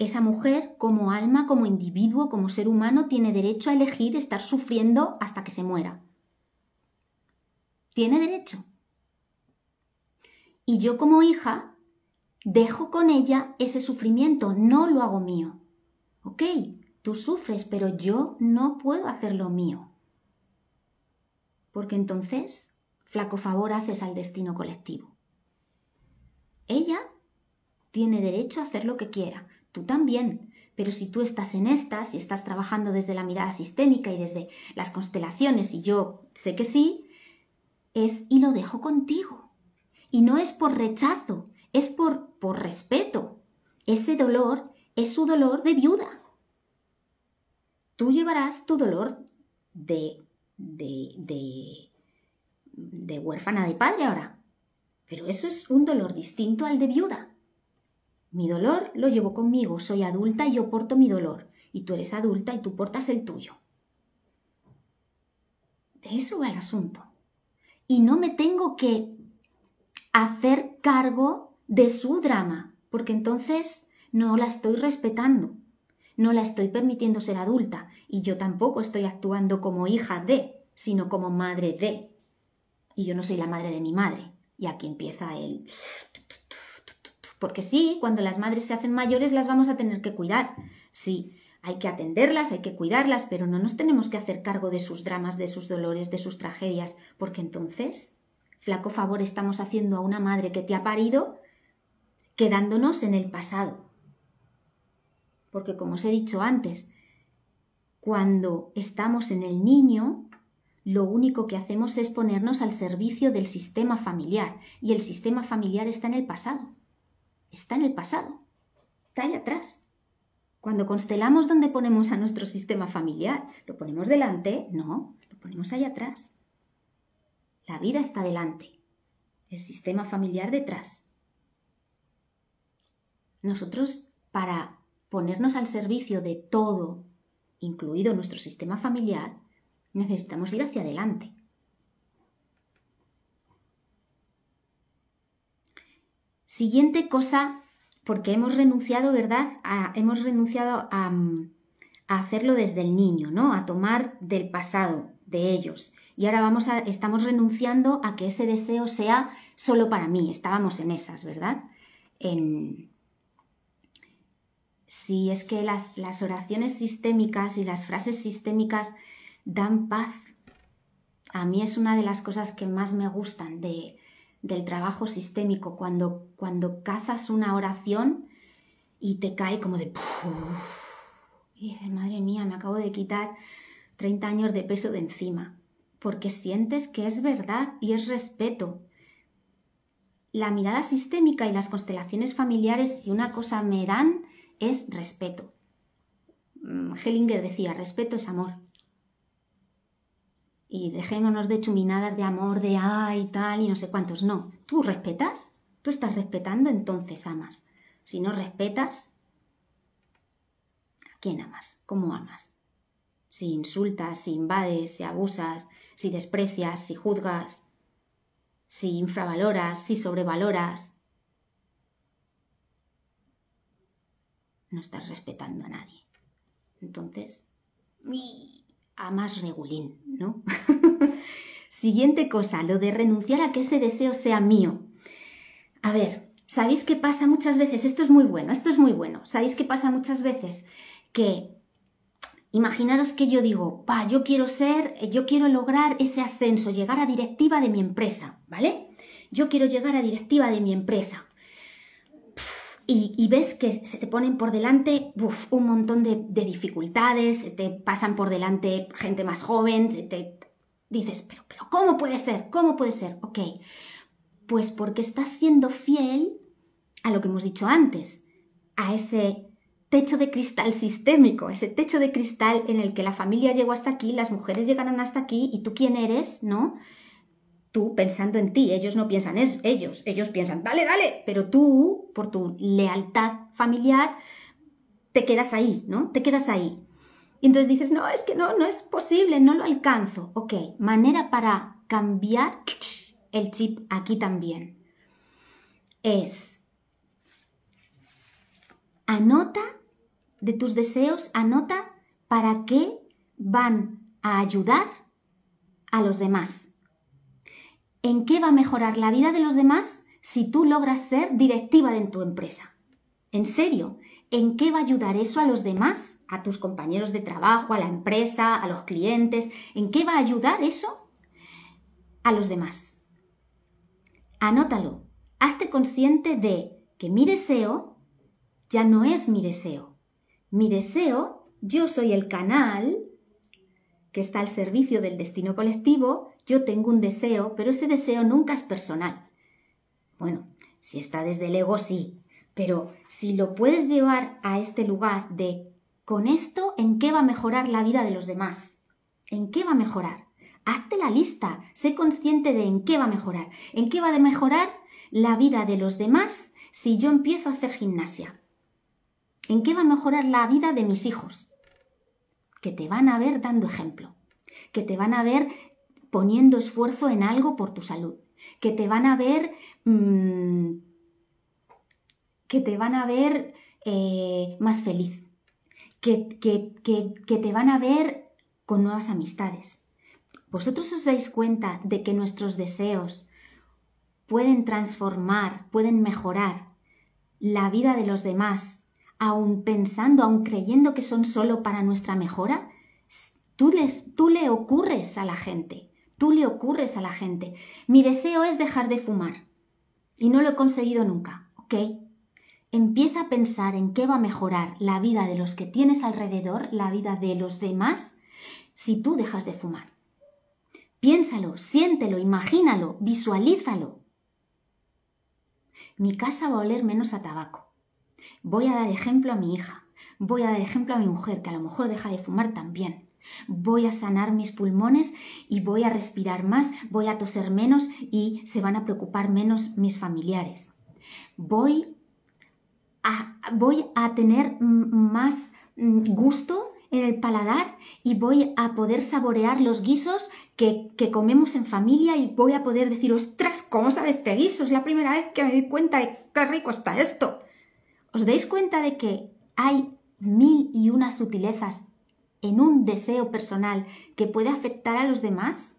[SPEAKER 1] Esa mujer, como alma, como individuo, como ser humano, tiene derecho a elegir estar sufriendo hasta que se muera. Tiene derecho. Y yo como hija, dejo con ella ese sufrimiento, no lo hago mío. ¿Ok? Tú sufres, pero yo no puedo hacer lo mío. Porque entonces, flaco favor haces al destino colectivo. Ella tiene derecho a hacer lo que quiera, tú también, pero si tú estás en estas y estás trabajando desde la mirada sistémica y desde las constelaciones, y yo sé que sí, es y lo dejo contigo. Y no es por rechazo, es por, por respeto. Ese dolor es su dolor de viuda. Tú llevarás tu dolor de, de, de, de huérfana de padre ahora. Pero eso es un dolor distinto al de viuda. Mi dolor lo llevo conmigo, soy adulta y yo porto mi dolor, y tú eres adulta y tú portas el tuyo. De eso va el asunto. Y no me tengo que hacer cargo de su drama, porque entonces no la estoy respetando no la estoy permitiendo ser adulta y yo tampoco estoy actuando como hija de, sino como madre de. Y yo no soy la madre de mi madre. Y aquí empieza el... Porque sí, cuando las madres se hacen mayores las vamos a tener que cuidar. Sí, hay que atenderlas, hay que cuidarlas, pero no nos tenemos que hacer cargo de sus dramas, de sus dolores, de sus tragedias, porque entonces, flaco favor estamos haciendo a una madre que te ha parido quedándonos en el pasado porque como os he dicho antes, cuando estamos en el niño, lo único que hacemos es ponernos al servicio del sistema familiar, y el sistema familiar está en el pasado, está en el pasado, está allá atrás. Cuando constelamos dónde ponemos a nuestro sistema familiar, ¿lo ponemos delante? No, lo ponemos allá atrás. La vida está delante, el sistema familiar detrás. Nosotros, para ponernos al servicio de todo, incluido nuestro sistema familiar, necesitamos ir hacia adelante. Siguiente cosa, porque hemos renunciado, ¿verdad? hemos renunciado mm, a, hacerlo desde el niño, ¿no? A tomar del pasado, de ellos. Y ahora vamos a, estamos renunciando a que ese deseo sea solo para mí. Estábamos en esas, ¿verdad? En, si es que las, oraciones sistémicas y las frases sistémicas dan paz. A mí es una de las cosas que más me gustan del trabajo sistémico, cuando, cazas una oración y te cae como de... y madre mía, me acabo de quitar 30 años de peso de encima, porque sientes que es verdad y es respeto. La mirada sistémica y las constelaciones familiares, si una cosa me dan, es respeto. Mm, Hellinger decía, respeto es amor. Y dejémonos de chuminadas de amor, de ay, tal y no sé cuántos. No, tú respetas, tú estás respetando, entonces amas. Si no respetas, ¿a quién amas? ¿Cómo amas? Si insultas, si invades, si abusas, si desprecias, si juzgas, si infravaloras, si sobrevaloras, no estás respetando a nadie. Entonces, a más regulín, ¿no? Siguiente cosa, lo de renunciar a que ese deseo sea mío. A ver, ¿sabéis qué pasa muchas veces? Esto es muy bueno, esto es muy bueno. ¿Sabéis qué pasa muchas veces? Que imaginaros que yo digo, pa, yo quiero ser, yo quiero lograr ese ascenso, llegar a directiva de mi empresa, ¿vale? Yo quiero llegar a directiva de mi empresa y, ves que se te ponen por delante un montón de, dificultades, te pasan por delante gente más joven, te, dices, pero, pero ¿cómo puede ser? ¿Cómo puede ser? Ok, pues porque estás siendo fiel a lo que hemos dicho antes, a ese techo de cristal sistémico, ese techo de cristal en el que la familia llegó hasta aquí, las mujeres llegaron hasta aquí y tú quién eres, ¿no? pensando en ti, ellos no piensan es ellos, ellos piensan, dale, dale, pero tú, por tu lealtad familiar, te quedas ahí, ¿no? Te quedas ahí. Y entonces dices, no, es que no, no es posible, no lo alcanzo. Ok, manera para cambiar el chip aquí también es anota de tus deseos, anota para qué van a ayudar a los demás en qué va a mejorar la vida de los demás si tú logras ser directiva en tu empresa. En serio, ¿en qué va a ayudar eso a los demás? A tus compañeros de trabajo, a la empresa, a los clientes. ¿En qué va a ayudar eso a los demás? Anótalo. Hazte consciente de que mi deseo ya no es mi deseo. Mi deseo, yo soy el canal que está al servicio del destino colectivo yo tengo un deseo, pero ese deseo nunca es personal. Bueno, si está desde el ego, sí, pero si lo puedes llevar a este lugar de, con esto, ¿en qué va a mejorar la vida de los demás? ¿En qué va a mejorar? Hazte la lista, sé consciente de en qué va a mejorar, en qué va a mejorar la vida de los demás si yo empiezo a hacer gimnasia, en qué va a mejorar la vida de mis hijos, que te van a ver dando ejemplo, que te van a ver poniendo esfuerzo en algo por tu salud, que te van a ver... Mm, que te van a ver eh, más feliz, que, te van a ver con nuevas amistades. ¿Vosotros os dais cuenta de que nuestros deseos pueden transformar, pueden mejorar la vida de los demás, aun pensando, aun creyendo que son solo para nuestra mejora? Tú, les, tú le ocurres a la gente. Tú le ocurres a la gente. Mi deseo es dejar de fumar. Y no lo he conseguido nunca, ¿ok? Empieza a pensar en qué va a mejorar la vida de los que tienes alrededor, la vida de los demás, si tú dejas de fumar. Piénsalo, siéntelo, imagínalo, visualízalo. Mi casa va a oler menos a tabaco. Voy a dar ejemplo a mi hija. Voy a dar ejemplo a mi mujer, que a lo mejor deja de fumar también. Voy a sanar mis pulmones y voy a respirar más, voy a toser menos y se van a preocupar menos mis familiares. Voy a, voy a tener más mm, gusto en el paladar y voy a poder saborear los guisos que, que, comemos en familia y voy a poder decir, ostras, ¿cómo sabe este guiso? Es la primera vez que me doy cuenta de qué rico está esto. ¿Os dais cuenta de que hay mil y unas sutilezas en un deseo personal que puede afectar a los demás?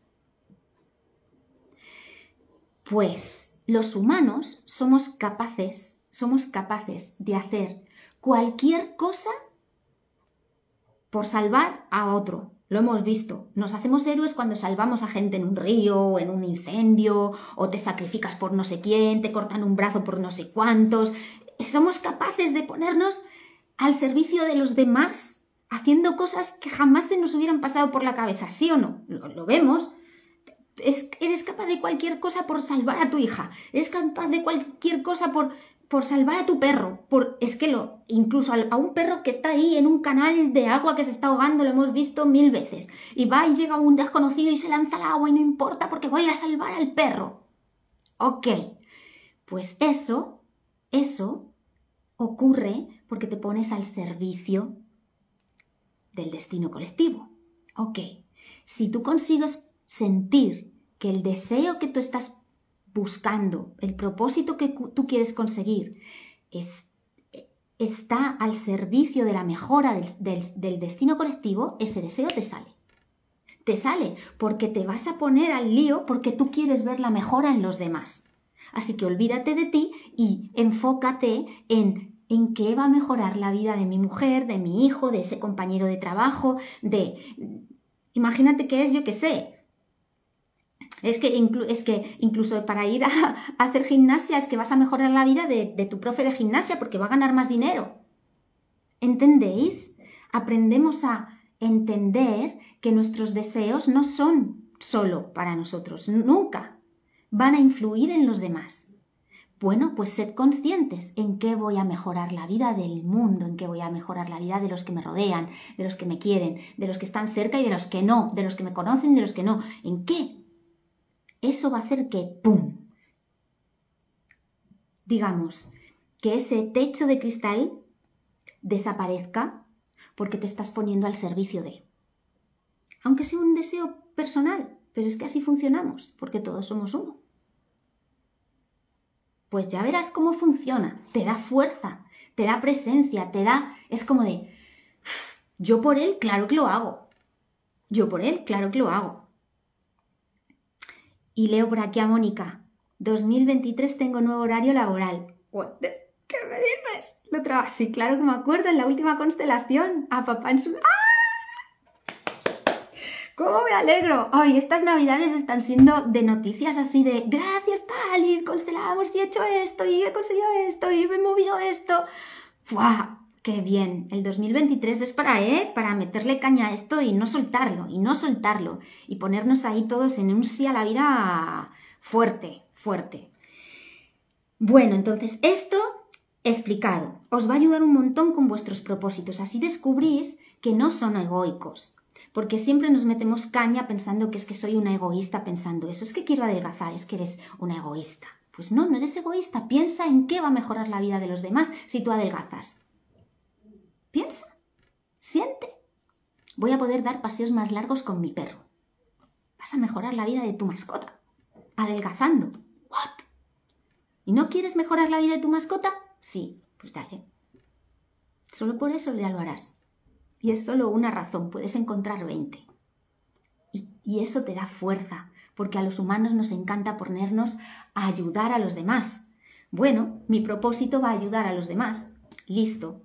[SPEAKER 1] Pues los humanos somos capaces, somos capaces de hacer cualquier cosa por salvar a otro. Lo hemos visto. Nos hacemos héroes cuando salvamos a gente en un río, o en un incendio, o te sacrificas por no sé quién, te cortan un brazo por no sé cuántos. Somos capaces de ponernos al servicio de los demás haciendo cosas que jamás se nos hubieran pasado por la cabeza, ¿sí o no? Lo, vemos. eres capaz de cualquier cosa por salvar a tu hija, eres capaz de cualquier cosa por, por salvar a tu perro, por, es que incluso a, un perro que está ahí en un canal de agua que se está ahogando, lo hemos visto mil veces, y va y llega un desconocido y se lanza al agua y no importa porque voy a salvar al perro. Ok, pues eso, eso ocurre porque te pones al servicio del destino colectivo. Ok, si tú consigues sentir que el deseo que tú estás buscando, el propósito que tú quieres conseguir, es, está al servicio de la mejora del destino colectivo, ese deseo te sale. Te sale porque te vas a poner al lío porque tú quieres ver la mejora en los demás. Así que olvídate de ti y enfócate en en qué va a mejorar la vida de mi mujer, de mi hijo, de ese compañero de trabajo, de... Imagínate que es, yo qué sé. Es que, es que incluso para ir a, hacer gimnasia es que vas a mejorar la vida de tu profe de gimnasia porque va a ganar más dinero. ¿Entendéis? Aprendemos a entender que nuestros deseos no son solo para nosotros, nunca. Van a influir en los demás. Bueno, pues sed conscientes en qué voy a mejorar la vida del mundo, en qué voy a mejorar la vida de los que me rodean, de los que me quieren, de los que están cerca y de los que no, de los que me conocen y de los que no. ¿En qué? Eso va a hacer que, ¡pum! Digamos, que ese techo de cristal desaparezca porque te estás poniendo al servicio de. Aunque sea un deseo personal, pero es que así funcionamos, porque todos somos uno. Pues ya verás cómo funciona, te da fuerza, te da presencia, te da... Es como de, yo por él, claro que lo hago. Yo por él, claro que lo hago. Y leo por aquí a Mónica, 2023 tengo nuevo horario laboral. ¿Qué me dices? Lo traba. Sí, claro que me acuerdo, en la última constelación, a papá en su... ¡Ah! ¿Cómo me alegro? Ay, estas navidades están siendo de noticias así de gracias tal, y constelamos y he hecho esto, y he conseguido esto, y me he movido esto. ¡Fua! ¡Qué bien! El 2023 es para, ¿eh? Para meterle caña a esto y no soltarlo, y no soltarlo, y ponernos ahí todos en un sí a la vida fuerte, fuerte. Bueno, entonces esto explicado. Os va a ayudar un montón con vuestros propósitos, así descubrís que no son egoicos, porque siempre nos metemos caña pensando que es que soy una egoísta pensando eso, es que quiero adelgazar, es que eres una egoísta. Pues no, no eres egoísta, piensa en qué va a mejorar la vida de los demás si tú adelgazas. Piensa, siente. Voy a poder dar paseos más largos con mi perro. Vas a mejorar la vida de tu mascota, adelgazando. ¿What? ¿Y no quieres mejorar la vida de tu mascota? Sí, pues dale. Solo por eso ya lo harás. Y es solo una razón, puedes encontrar 20. Y, y eso te da fuerza, porque a los humanos nos encanta ponernos a ayudar a los demás. Bueno, mi propósito va a ayudar a los demás. Listo.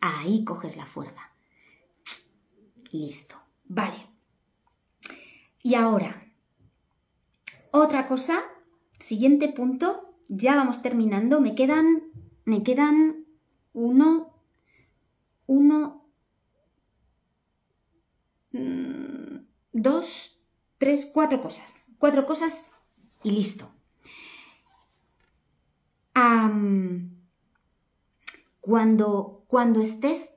[SPEAKER 1] Ahí coges la fuerza. Listo. Vale. Y ahora, otra cosa, siguiente punto, ya vamos terminando, me quedan, me quedan uno, uno, dos, tres, cuatro cosas. Cuatro cosas y listo. cuando, cuando estés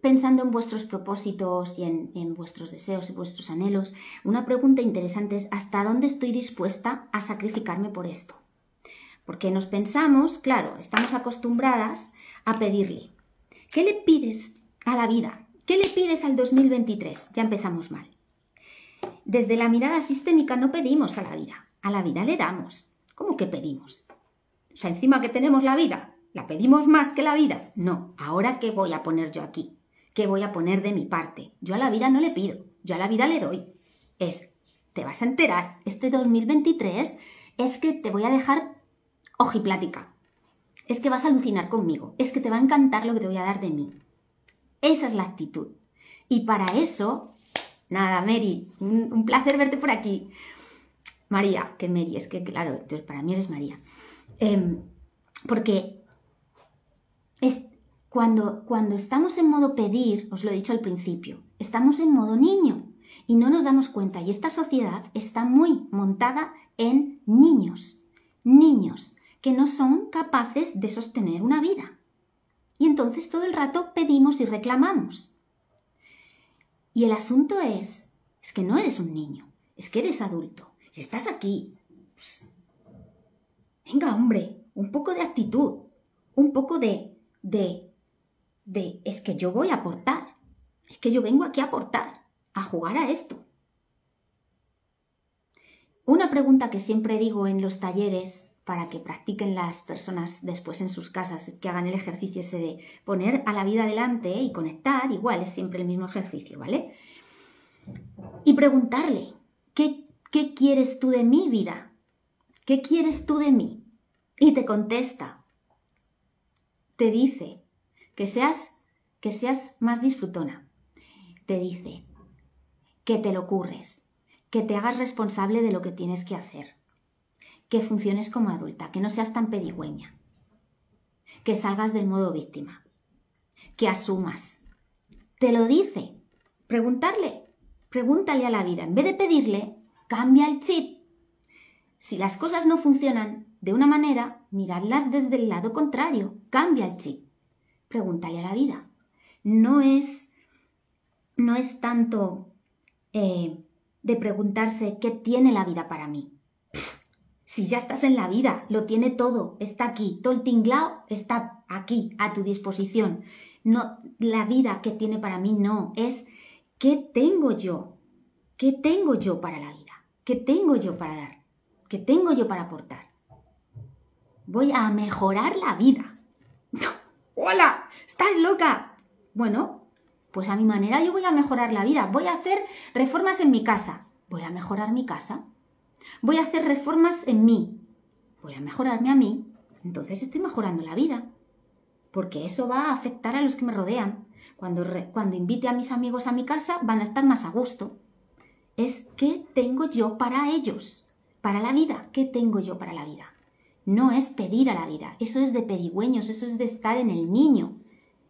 [SPEAKER 1] pensando en vuestros propósitos y en, en, vuestros deseos y vuestros anhelos, una pregunta interesante es ¿hasta dónde estoy dispuesta a sacrificarme por esto? Porque nos pensamos, claro, estamos acostumbradas a pedirle. ¿Qué le pides a la vida? ¿Qué le pides al 2023? Ya empezamos mal. Desde la mirada sistémica no pedimos a la vida, a la vida le damos. ¿Cómo que pedimos? O sea, encima que tenemos la vida, ¿la pedimos más que la vida? No, ahora ¿qué voy a poner yo aquí? ¿Qué voy a poner de mi parte? Yo a la vida no le pido, yo a la vida le doy. Es, te vas a enterar, este 2023 es que te voy a dejar ojiplática. Es que vas a alucinar conmigo, es que te va a encantar lo que te voy a dar de mí. Esa es la actitud. Y para eso Nada, Mary, un, placer verte por aquí. María, que Mary, es que claro, para mí eres María. Em, porque es, cuando, cuando estamos en modo pedir, os lo he dicho al principio, estamos en modo niño y no nos damos cuenta. Y esta sociedad está muy montada en niños, niños que no son capaces de sostener una vida. Y entonces todo el rato pedimos y reclamamos. Y el asunto es, es que no eres un niño, es que eres adulto. Si estás aquí, pues, venga hombre, un poco de actitud, un poco de, de, de, es que yo voy a aportar, es que yo vengo aquí a aportar, a jugar a esto. Una pregunta que siempre digo en los talleres para que practiquen las personas después en sus casas, que hagan el ejercicio ese de poner a la vida adelante y conectar, igual es siempre el mismo ejercicio, ¿vale? Y preguntarle, ¿qué, qué quieres tú de mi vida? ¿Qué quieres tú de mí? Y te contesta, te dice que seas, que seas más disfrutona, te dice que te lo ocurres, que te hagas responsable de lo que tienes que hacer que funciones como adulta, que no seas tan pedigüeña, que salgas del modo víctima, que asumas. Te lo dice. Preguntarle, pregúntale a la vida. En vez de pedirle, cambia el chip. Si las cosas no funcionan de una manera, miradlas desde el lado contrario. Cambia el chip. Pregúntale a la vida. No es, no es tanto eh, de preguntarse qué tiene la vida para mí, si ya estás en la vida, lo tiene todo, está aquí, todo el tinglao está aquí, a tu disposición. No, la vida que tiene para mí no, es qué tengo yo, qué tengo yo para la vida, qué tengo yo para dar, qué tengo yo para aportar. Voy a mejorar la vida. ¡Hola! ¿Estás loca? Bueno, pues a mi manera yo voy a mejorar la vida. Voy a hacer reformas en mi casa. Voy a mejorar mi casa Voy a hacer reformas en mí. Voy a mejorarme a mí. Entonces estoy mejorando la vida. Porque eso va a afectar a los que me rodean. Cuando, cuando invite a mis amigos a mi casa van a estar más a gusto. Es qué tengo yo para ellos, para la vida. ¿Qué tengo yo para la vida? No es pedir a la vida. Eso es de pedigüeños, eso es de estar en el niño.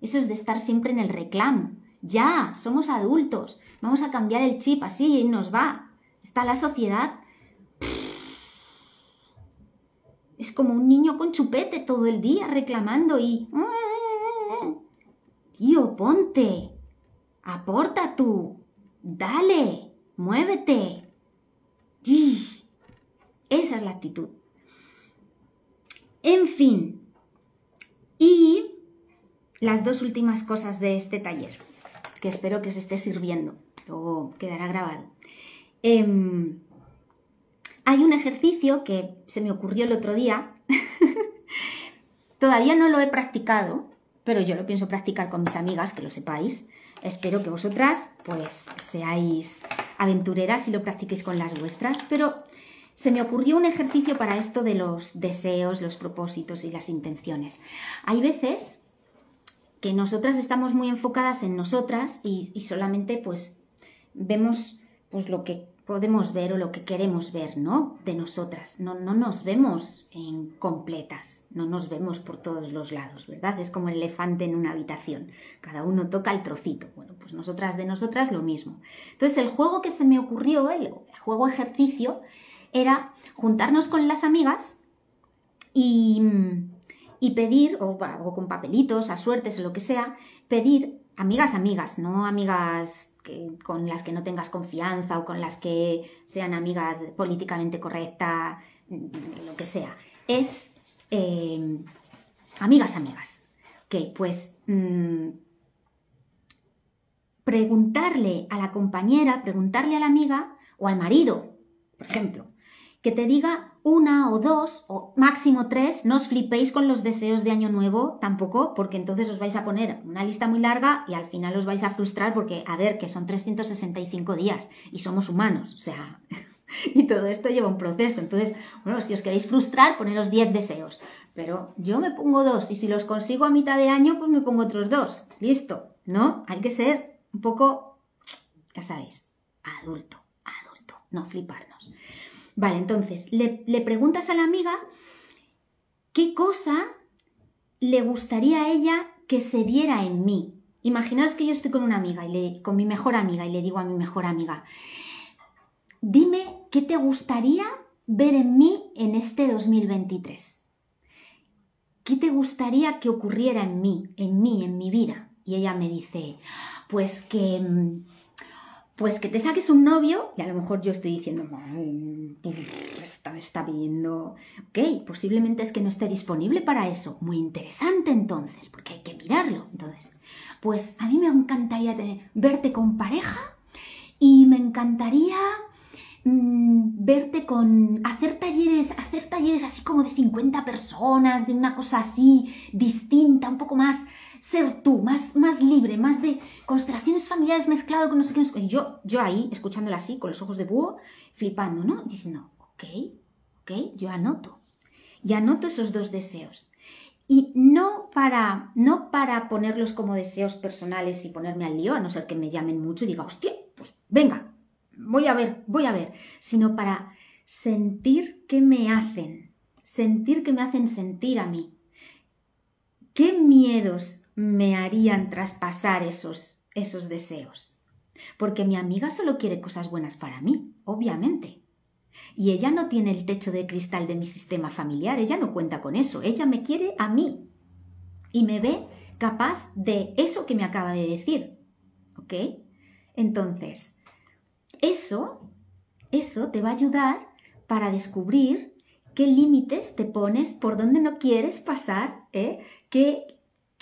[SPEAKER 1] Eso es de estar siempre en el reclamo. Ya, somos adultos. Vamos a cambiar el chip así y nos va. Está la sociedad Es como un niño con chupete todo el día reclamando y... Tío, ponte. Aporta tú. Dale. Muévete. Esa es la actitud. En fin. Y las dos últimas cosas de este taller, que espero que os esté sirviendo. Luego quedará grabado. Em, hay un ejercicio que se me ocurrió el otro día, todavía no lo he practicado, pero yo lo pienso practicar con mis amigas, que lo sepáis. Espero que vosotras pues seáis aventureras y lo practiquéis con las vuestras, pero se me ocurrió un ejercicio para esto de los deseos, los propósitos y las intenciones. Hay veces que nosotras estamos muy enfocadas en nosotras y, solamente pues vemos pues lo que podemos ver o lo que queremos ver, ¿no? De nosotras. No, no nos vemos en completas, no nos vemos por todos los lados, ¿verdad? Es como el elefante en una habitación. Cada uno toca el trocito. Bueno, pues nosotras de nosotras lo mismo. Entonces el juego que se me ocurrió, el juego ejercicio, era juntarnos con las amigas y, y pedir, o, o con papelitos, a suertes o lo que sea, pedir amigas, amigas, no amigas con las que no tengas confianza o con las que sean amigas políticamente correcta, lo que sea. Es eh, amigas, amigas. Que pues mm, preguntarle a la compañera, preguntarle a la amiga o al marido, por ejemplo, que te diga una o dos o máximo tres, no os flipéis con los deseos de año nuevo tampoco, porque entonces os vais a poner una lista muy larga y al final os vais a frustrar porque, a ver, que son 365 días y somos humanos, o sea, y todo esto lleva un proceso. Entonces, bueno, si os queréis frustrar, poneros 10 deseos, pero yo me pongo dos y si los consigo a mitad de año, pues me pongo otros dos, listo, ¿no? Hay que ser un poco, ya sabéis, adulto, adulto, no fliparnos. Vale, entonces le, preguntas a la amiga qué cosa le gustaría a ella que se diera en mí. Imaginaos que yo estoy con una amiga, y le, con mi mejor amiga, y le digo a mi mejor amiga, dime qué te gustaría ver en mí en este 2023. ¿Qué te gustaría que ocurriera en mí, en mí, en mi vida? Y ella me dice, pues que mm, pues que te saques un novio y a lo mejor yo estoy diciendo, está, está viendo, ok, posiblemente es que no esté disponible para eso. Muy interesante entonces, porque hay que mirarlo. Entonces, pues a mí me encantaría verte con pareja y me encantaría mm, verte con hacer talleres, hacer talleres así como de 50 personas, de una cosa así distinta, un poco más ser tú, más, más libre, más de constelaciones familiares mezclado con no sé qué. Y yo, yo ahí, escuchándola así, con los ojos de búho, flipando, ¿no? Diciendo, ok, ok, yo anoto. Y anoto esos dos deseos. Y no para, no para ponerlos como deseos personales y ponerme al lío, a no ser que me llamen mucho y diga, hostia, pues venga, voy a ver, voy a ver, sino para sentir qué me hacen, sentir que me hacen sentir a mí. ¿Qué miedos me harían traspasar esos, esos deseos. Porque mi amiga solo quiere cosas buenas para mí, obviamente. Y ella no tiene el techo de cristal de mi sistema familiar, ella no cuenta con eso, ella me quiere a mí y me ve capaz de eso que me acaba de decir. ¿Ok? Entonces, eso, eso te va a ayudar para descubrir qué límites te pones, por dónde no quieres pasar, ¿eh? qué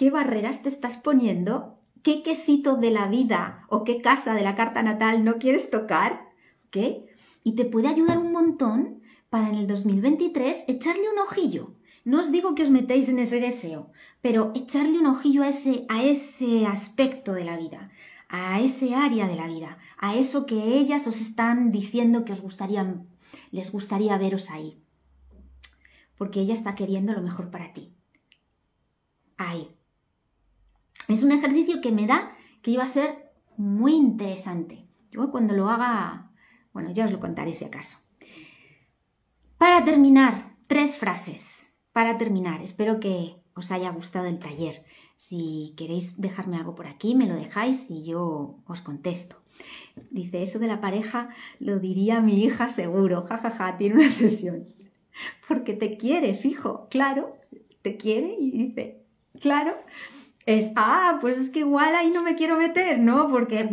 [SPEAKER 1] qué barreras te estás poniendo, qué quesito de la vida o qué casa de la carta natal no quieres tocar, ¿Qué? Y te puede ayudar un montón para en el 2023 echarle un ojillo. No os digo que os metéis en ese deseo, pero echarle un ojillo a ese, a ese aspecto de la vida, a ese área de la vida, a eso que ellas os están diciendo que os gustaría, les gustaría veros ahí. Porque ella está queriendo lo mejor para ti. Ahí, es un ejercicio que me da que iba a ser muy interesante. Yo cuando lo haga, bueno, ya os lo contaré si acaso. Para terminar, tres frases. Para terminar, espero que os haya gustado el taller. Si queréis dejarme algo por aquí, me lo dejáis y yo os contesto. Dice, eso de la pareja lo diría mi hija seguro, jajaja, ja, ja, tiene una sesión. Porque te quiere, fijo, claro, te quiere y dice, claro, es, ah, pues es que igual ahí no me quiero meter, ¿no? Porque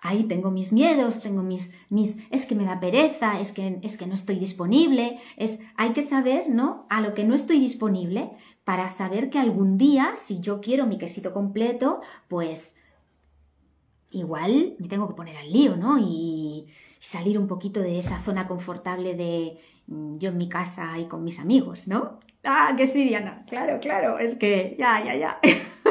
[SPEAKER 1] ahí tengo mis miedos, tengo mis, mis, es que me da pereza, es que, es que no estoy disponible, es, hay que saber, ¿no? A lo que no estoy disponible para saber que algún día, si yo quiero mi quesito completo, pues igual me tengo que poner al lío, ¿no? Y, y salir un poquito de esa zona confortable de mm, yo en mi casa y con mis amigos, ¿no? Ah, que sí, Diana. Claro, claro, es que ya, ya, ya.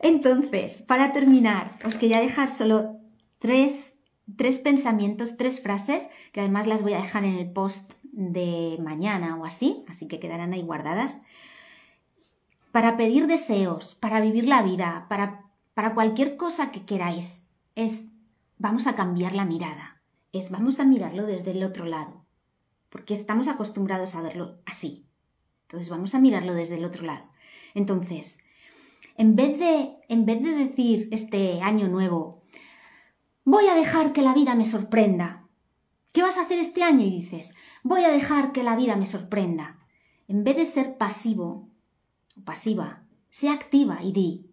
[SPEAKER 1] Entonces, para terminar, os quería dejar solo tres, tres pensamientos, tres frases, que además las voy a dejar en el post de mañana o así, así que quedarán ahí guardadas. Para pedir deseos, para vivir la vida, para, para cualquier cosa que queráis, es vamos a cambiar la mirada, es vamos a mirarlo desde el otro lado, porque estamos acostumbrados a verlo así, entonces vamos a mirarlo desde el otro lado. Entonces, en vez de, en vez de decir este año nuevo, voy a dejar que la vida me sorprenda. ¿Qué vas a hacer este año? Y dices, voy a dejar que la vida me sorprenda. En vez de ser pasivo o pasiva, sea activa y di,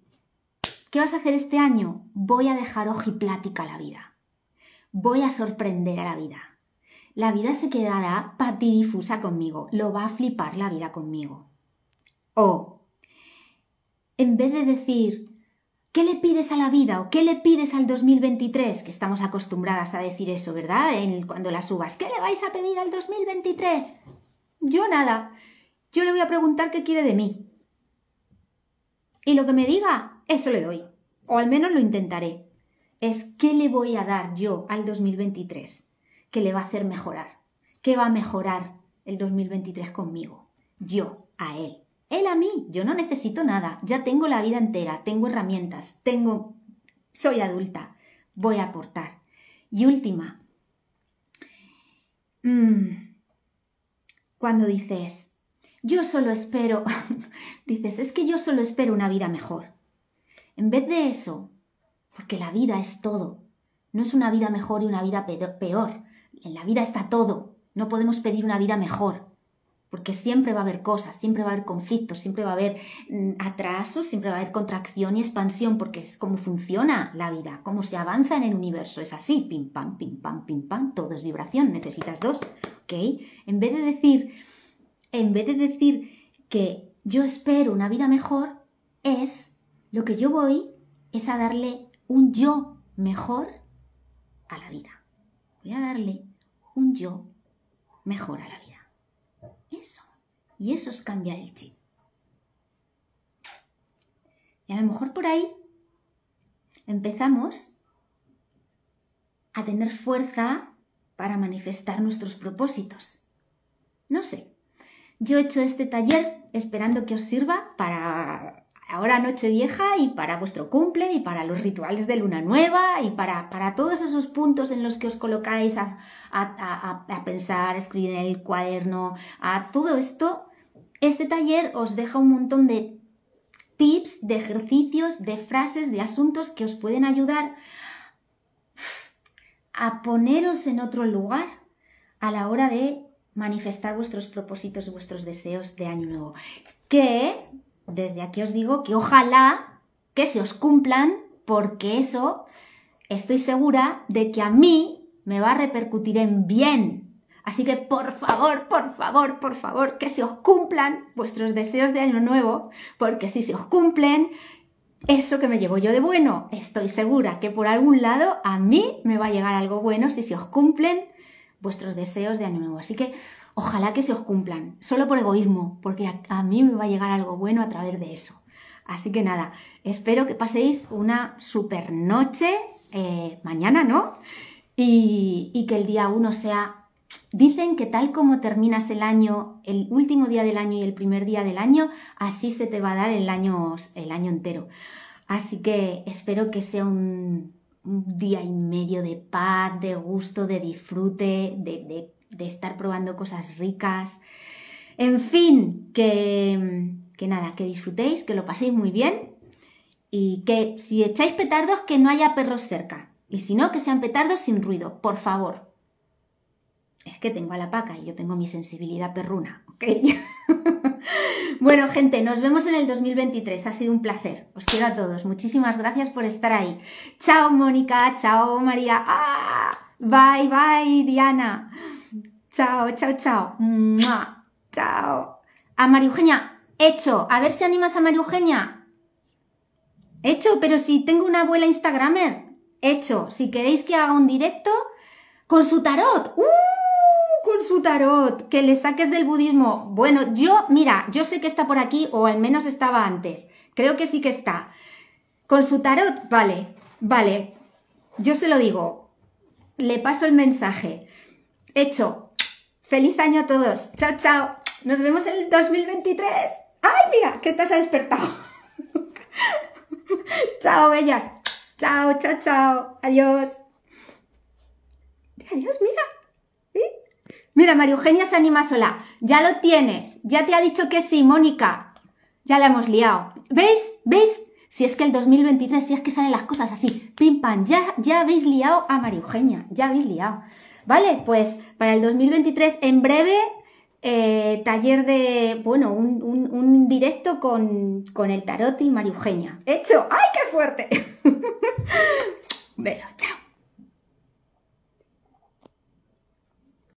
[SPEAKER 1] ¿qué vas a hacer este año? Voy a dejar y plática la vida. Voy a sorprender a la vida la vida se quedará patidifusa conmigo, lo va a flipar la vida conmigo. O, en vez de decir, ¿qué le pides a la vida o qué le pides al 2023? Que estamos acostumbradas a decir eso, ¿verdad? cuando las subas, ¿qué le vais a pedir al 2023? Yo nada. Yo le voy a preguntar qué quiere de mí. Y lo que me diga, eso le doy. O al menos lo intentaré. Es qué le voy a dar yo al 2023 que le va a hacer mejorar. ¿Qué va a mejorar el 2023 conmigo? Yo, a él. Él a mí. Yo no necesito nada. Ya tengo la vida entera, tengo herramientas, tengo... Soy adulta. Voy a aportar. Y última. Mm. Cuando dices, yo solo espero, dices, es que yo solo espero una vida mejor. En vez de eso, porque la vida es todo, no es una vida mejor y una vida peor en la vida está todo. No podemos pedir una vida mejor, porque siempre va a haber cosas, siempre va a haber conflictos, siempre va a haber mm, atrasos, siempre va a haber contracción y expansión, porque es como funciona la vida, cómo se avanza en el universo. Es así, pim pam, pim pam, pim pam, todo es vibración, necesitas dos, ¿ok? En vez de decir, en vez de decir que yo espero una vida mejor, es lo que yo voy es a darle un yo mejor a la vida. Voy a darle un yo mejora la vida. Eso. Y eso es cambiar el chip. Y a lo mejor por ahí empezamos a tener fuerza para manifestar nuestros propósitos. No sé. Yo he hecho este taller esperando que os sirva para ahora vieja y para vuestro cumple y para los rituales de Luna Nueva y para, para todos esos puntos en los que os colocáis a, pensar, a, pensar, escribir en el cuaderno, a todo esto, este taller os deja un montón de tips, de ejercicios, de frases, de asuntos que os pueden ayudar a poneros en otro lugar a la hora de manifestar vuestros propósitos, y vuestros deseos de año nuevo. Que desde aquí os digo que ojalá que se os cumplan, porque eso estoy segura de que a mí me va a repercutir en bien. Así que por favor, por favor, por favor, que se os cumplan vuestros deseos de año nuevo, porque si se os cumplen, eso que me llevo yo de bueno, estoy segura que por algún lado a mí me va a llegar algo bueno si se os cumplen vuestros deseos de año nuevo. Así que ojalá que se os cumplan, solo por egoísmo, porque a, mí me va a llegar algo bueno a través de eso. Así que nada, espero que paséis una super noche eh, mañana, ¿no? Y, y, que el día uno sea... Dicen que tal como terminas el año, el último día del año y el primer día del año, así se te va a dar el año, el año entero. Así que espero que sea un un día y medio de paz, de gusto, de disfrute, de, estar probando cosas ricas. En fin, que, que nada, que disfrutéis, que lo paséis muy bien y que si echáis petardos que no haya perros cerca. Y si no, que sean petardos sin ruido, por favor. Es que tengo a la paca y yo tengo mi sensibilidad perruna, ¿ok? Bueno, gente, nos vemos en el 2023. Ha sido un placer. Os quiero a todos. Muchísimas gracias por estar ahí. Chao, Mónica. Chao, María. Ah, bye, bye, Diana. Chao, chao, chao. Chao. A María Eugenia, hecho. A ver si animas a María Eugenia. Hecho, pero si tengo una abuela Instagramer. Hecho. Si queréis que haga un directo con su tarot. ¡Uh! con su tarot, que le saques del budismo. Bueno, yo, mira, yo sé que está por aquí, o al menos estaba antes. Creo que sí que está. Con su tarot, vale, vale. Yo se lo digo. Le paso el mensaje. Hecho. Feliz año a todos. Chao, chao. Nos vemos en el 2023. ¡Ay, mira! Que estás ha despertado. chao, bellas. Chao, chao, chao. Adiós. Adiós, mira. Mira, María Eugenia se anima sola. Ya lo tienes. Ya te ha dicho que sí, Mónica. Ya la hemos liado. ¿Veis? ¿Veis? Si es que el 2023, si es que salen las cosas así. Pim pam, ya, ya habéis liado a María Eugenia. Ya habéis liado. Vale, pues para el 2023, en breve, eh, taller de, bueno, un, un, directo con, con, el tarot y María Eugenia. ¡Hecho! ¡Ay, qué fuerte! Un beso, chao.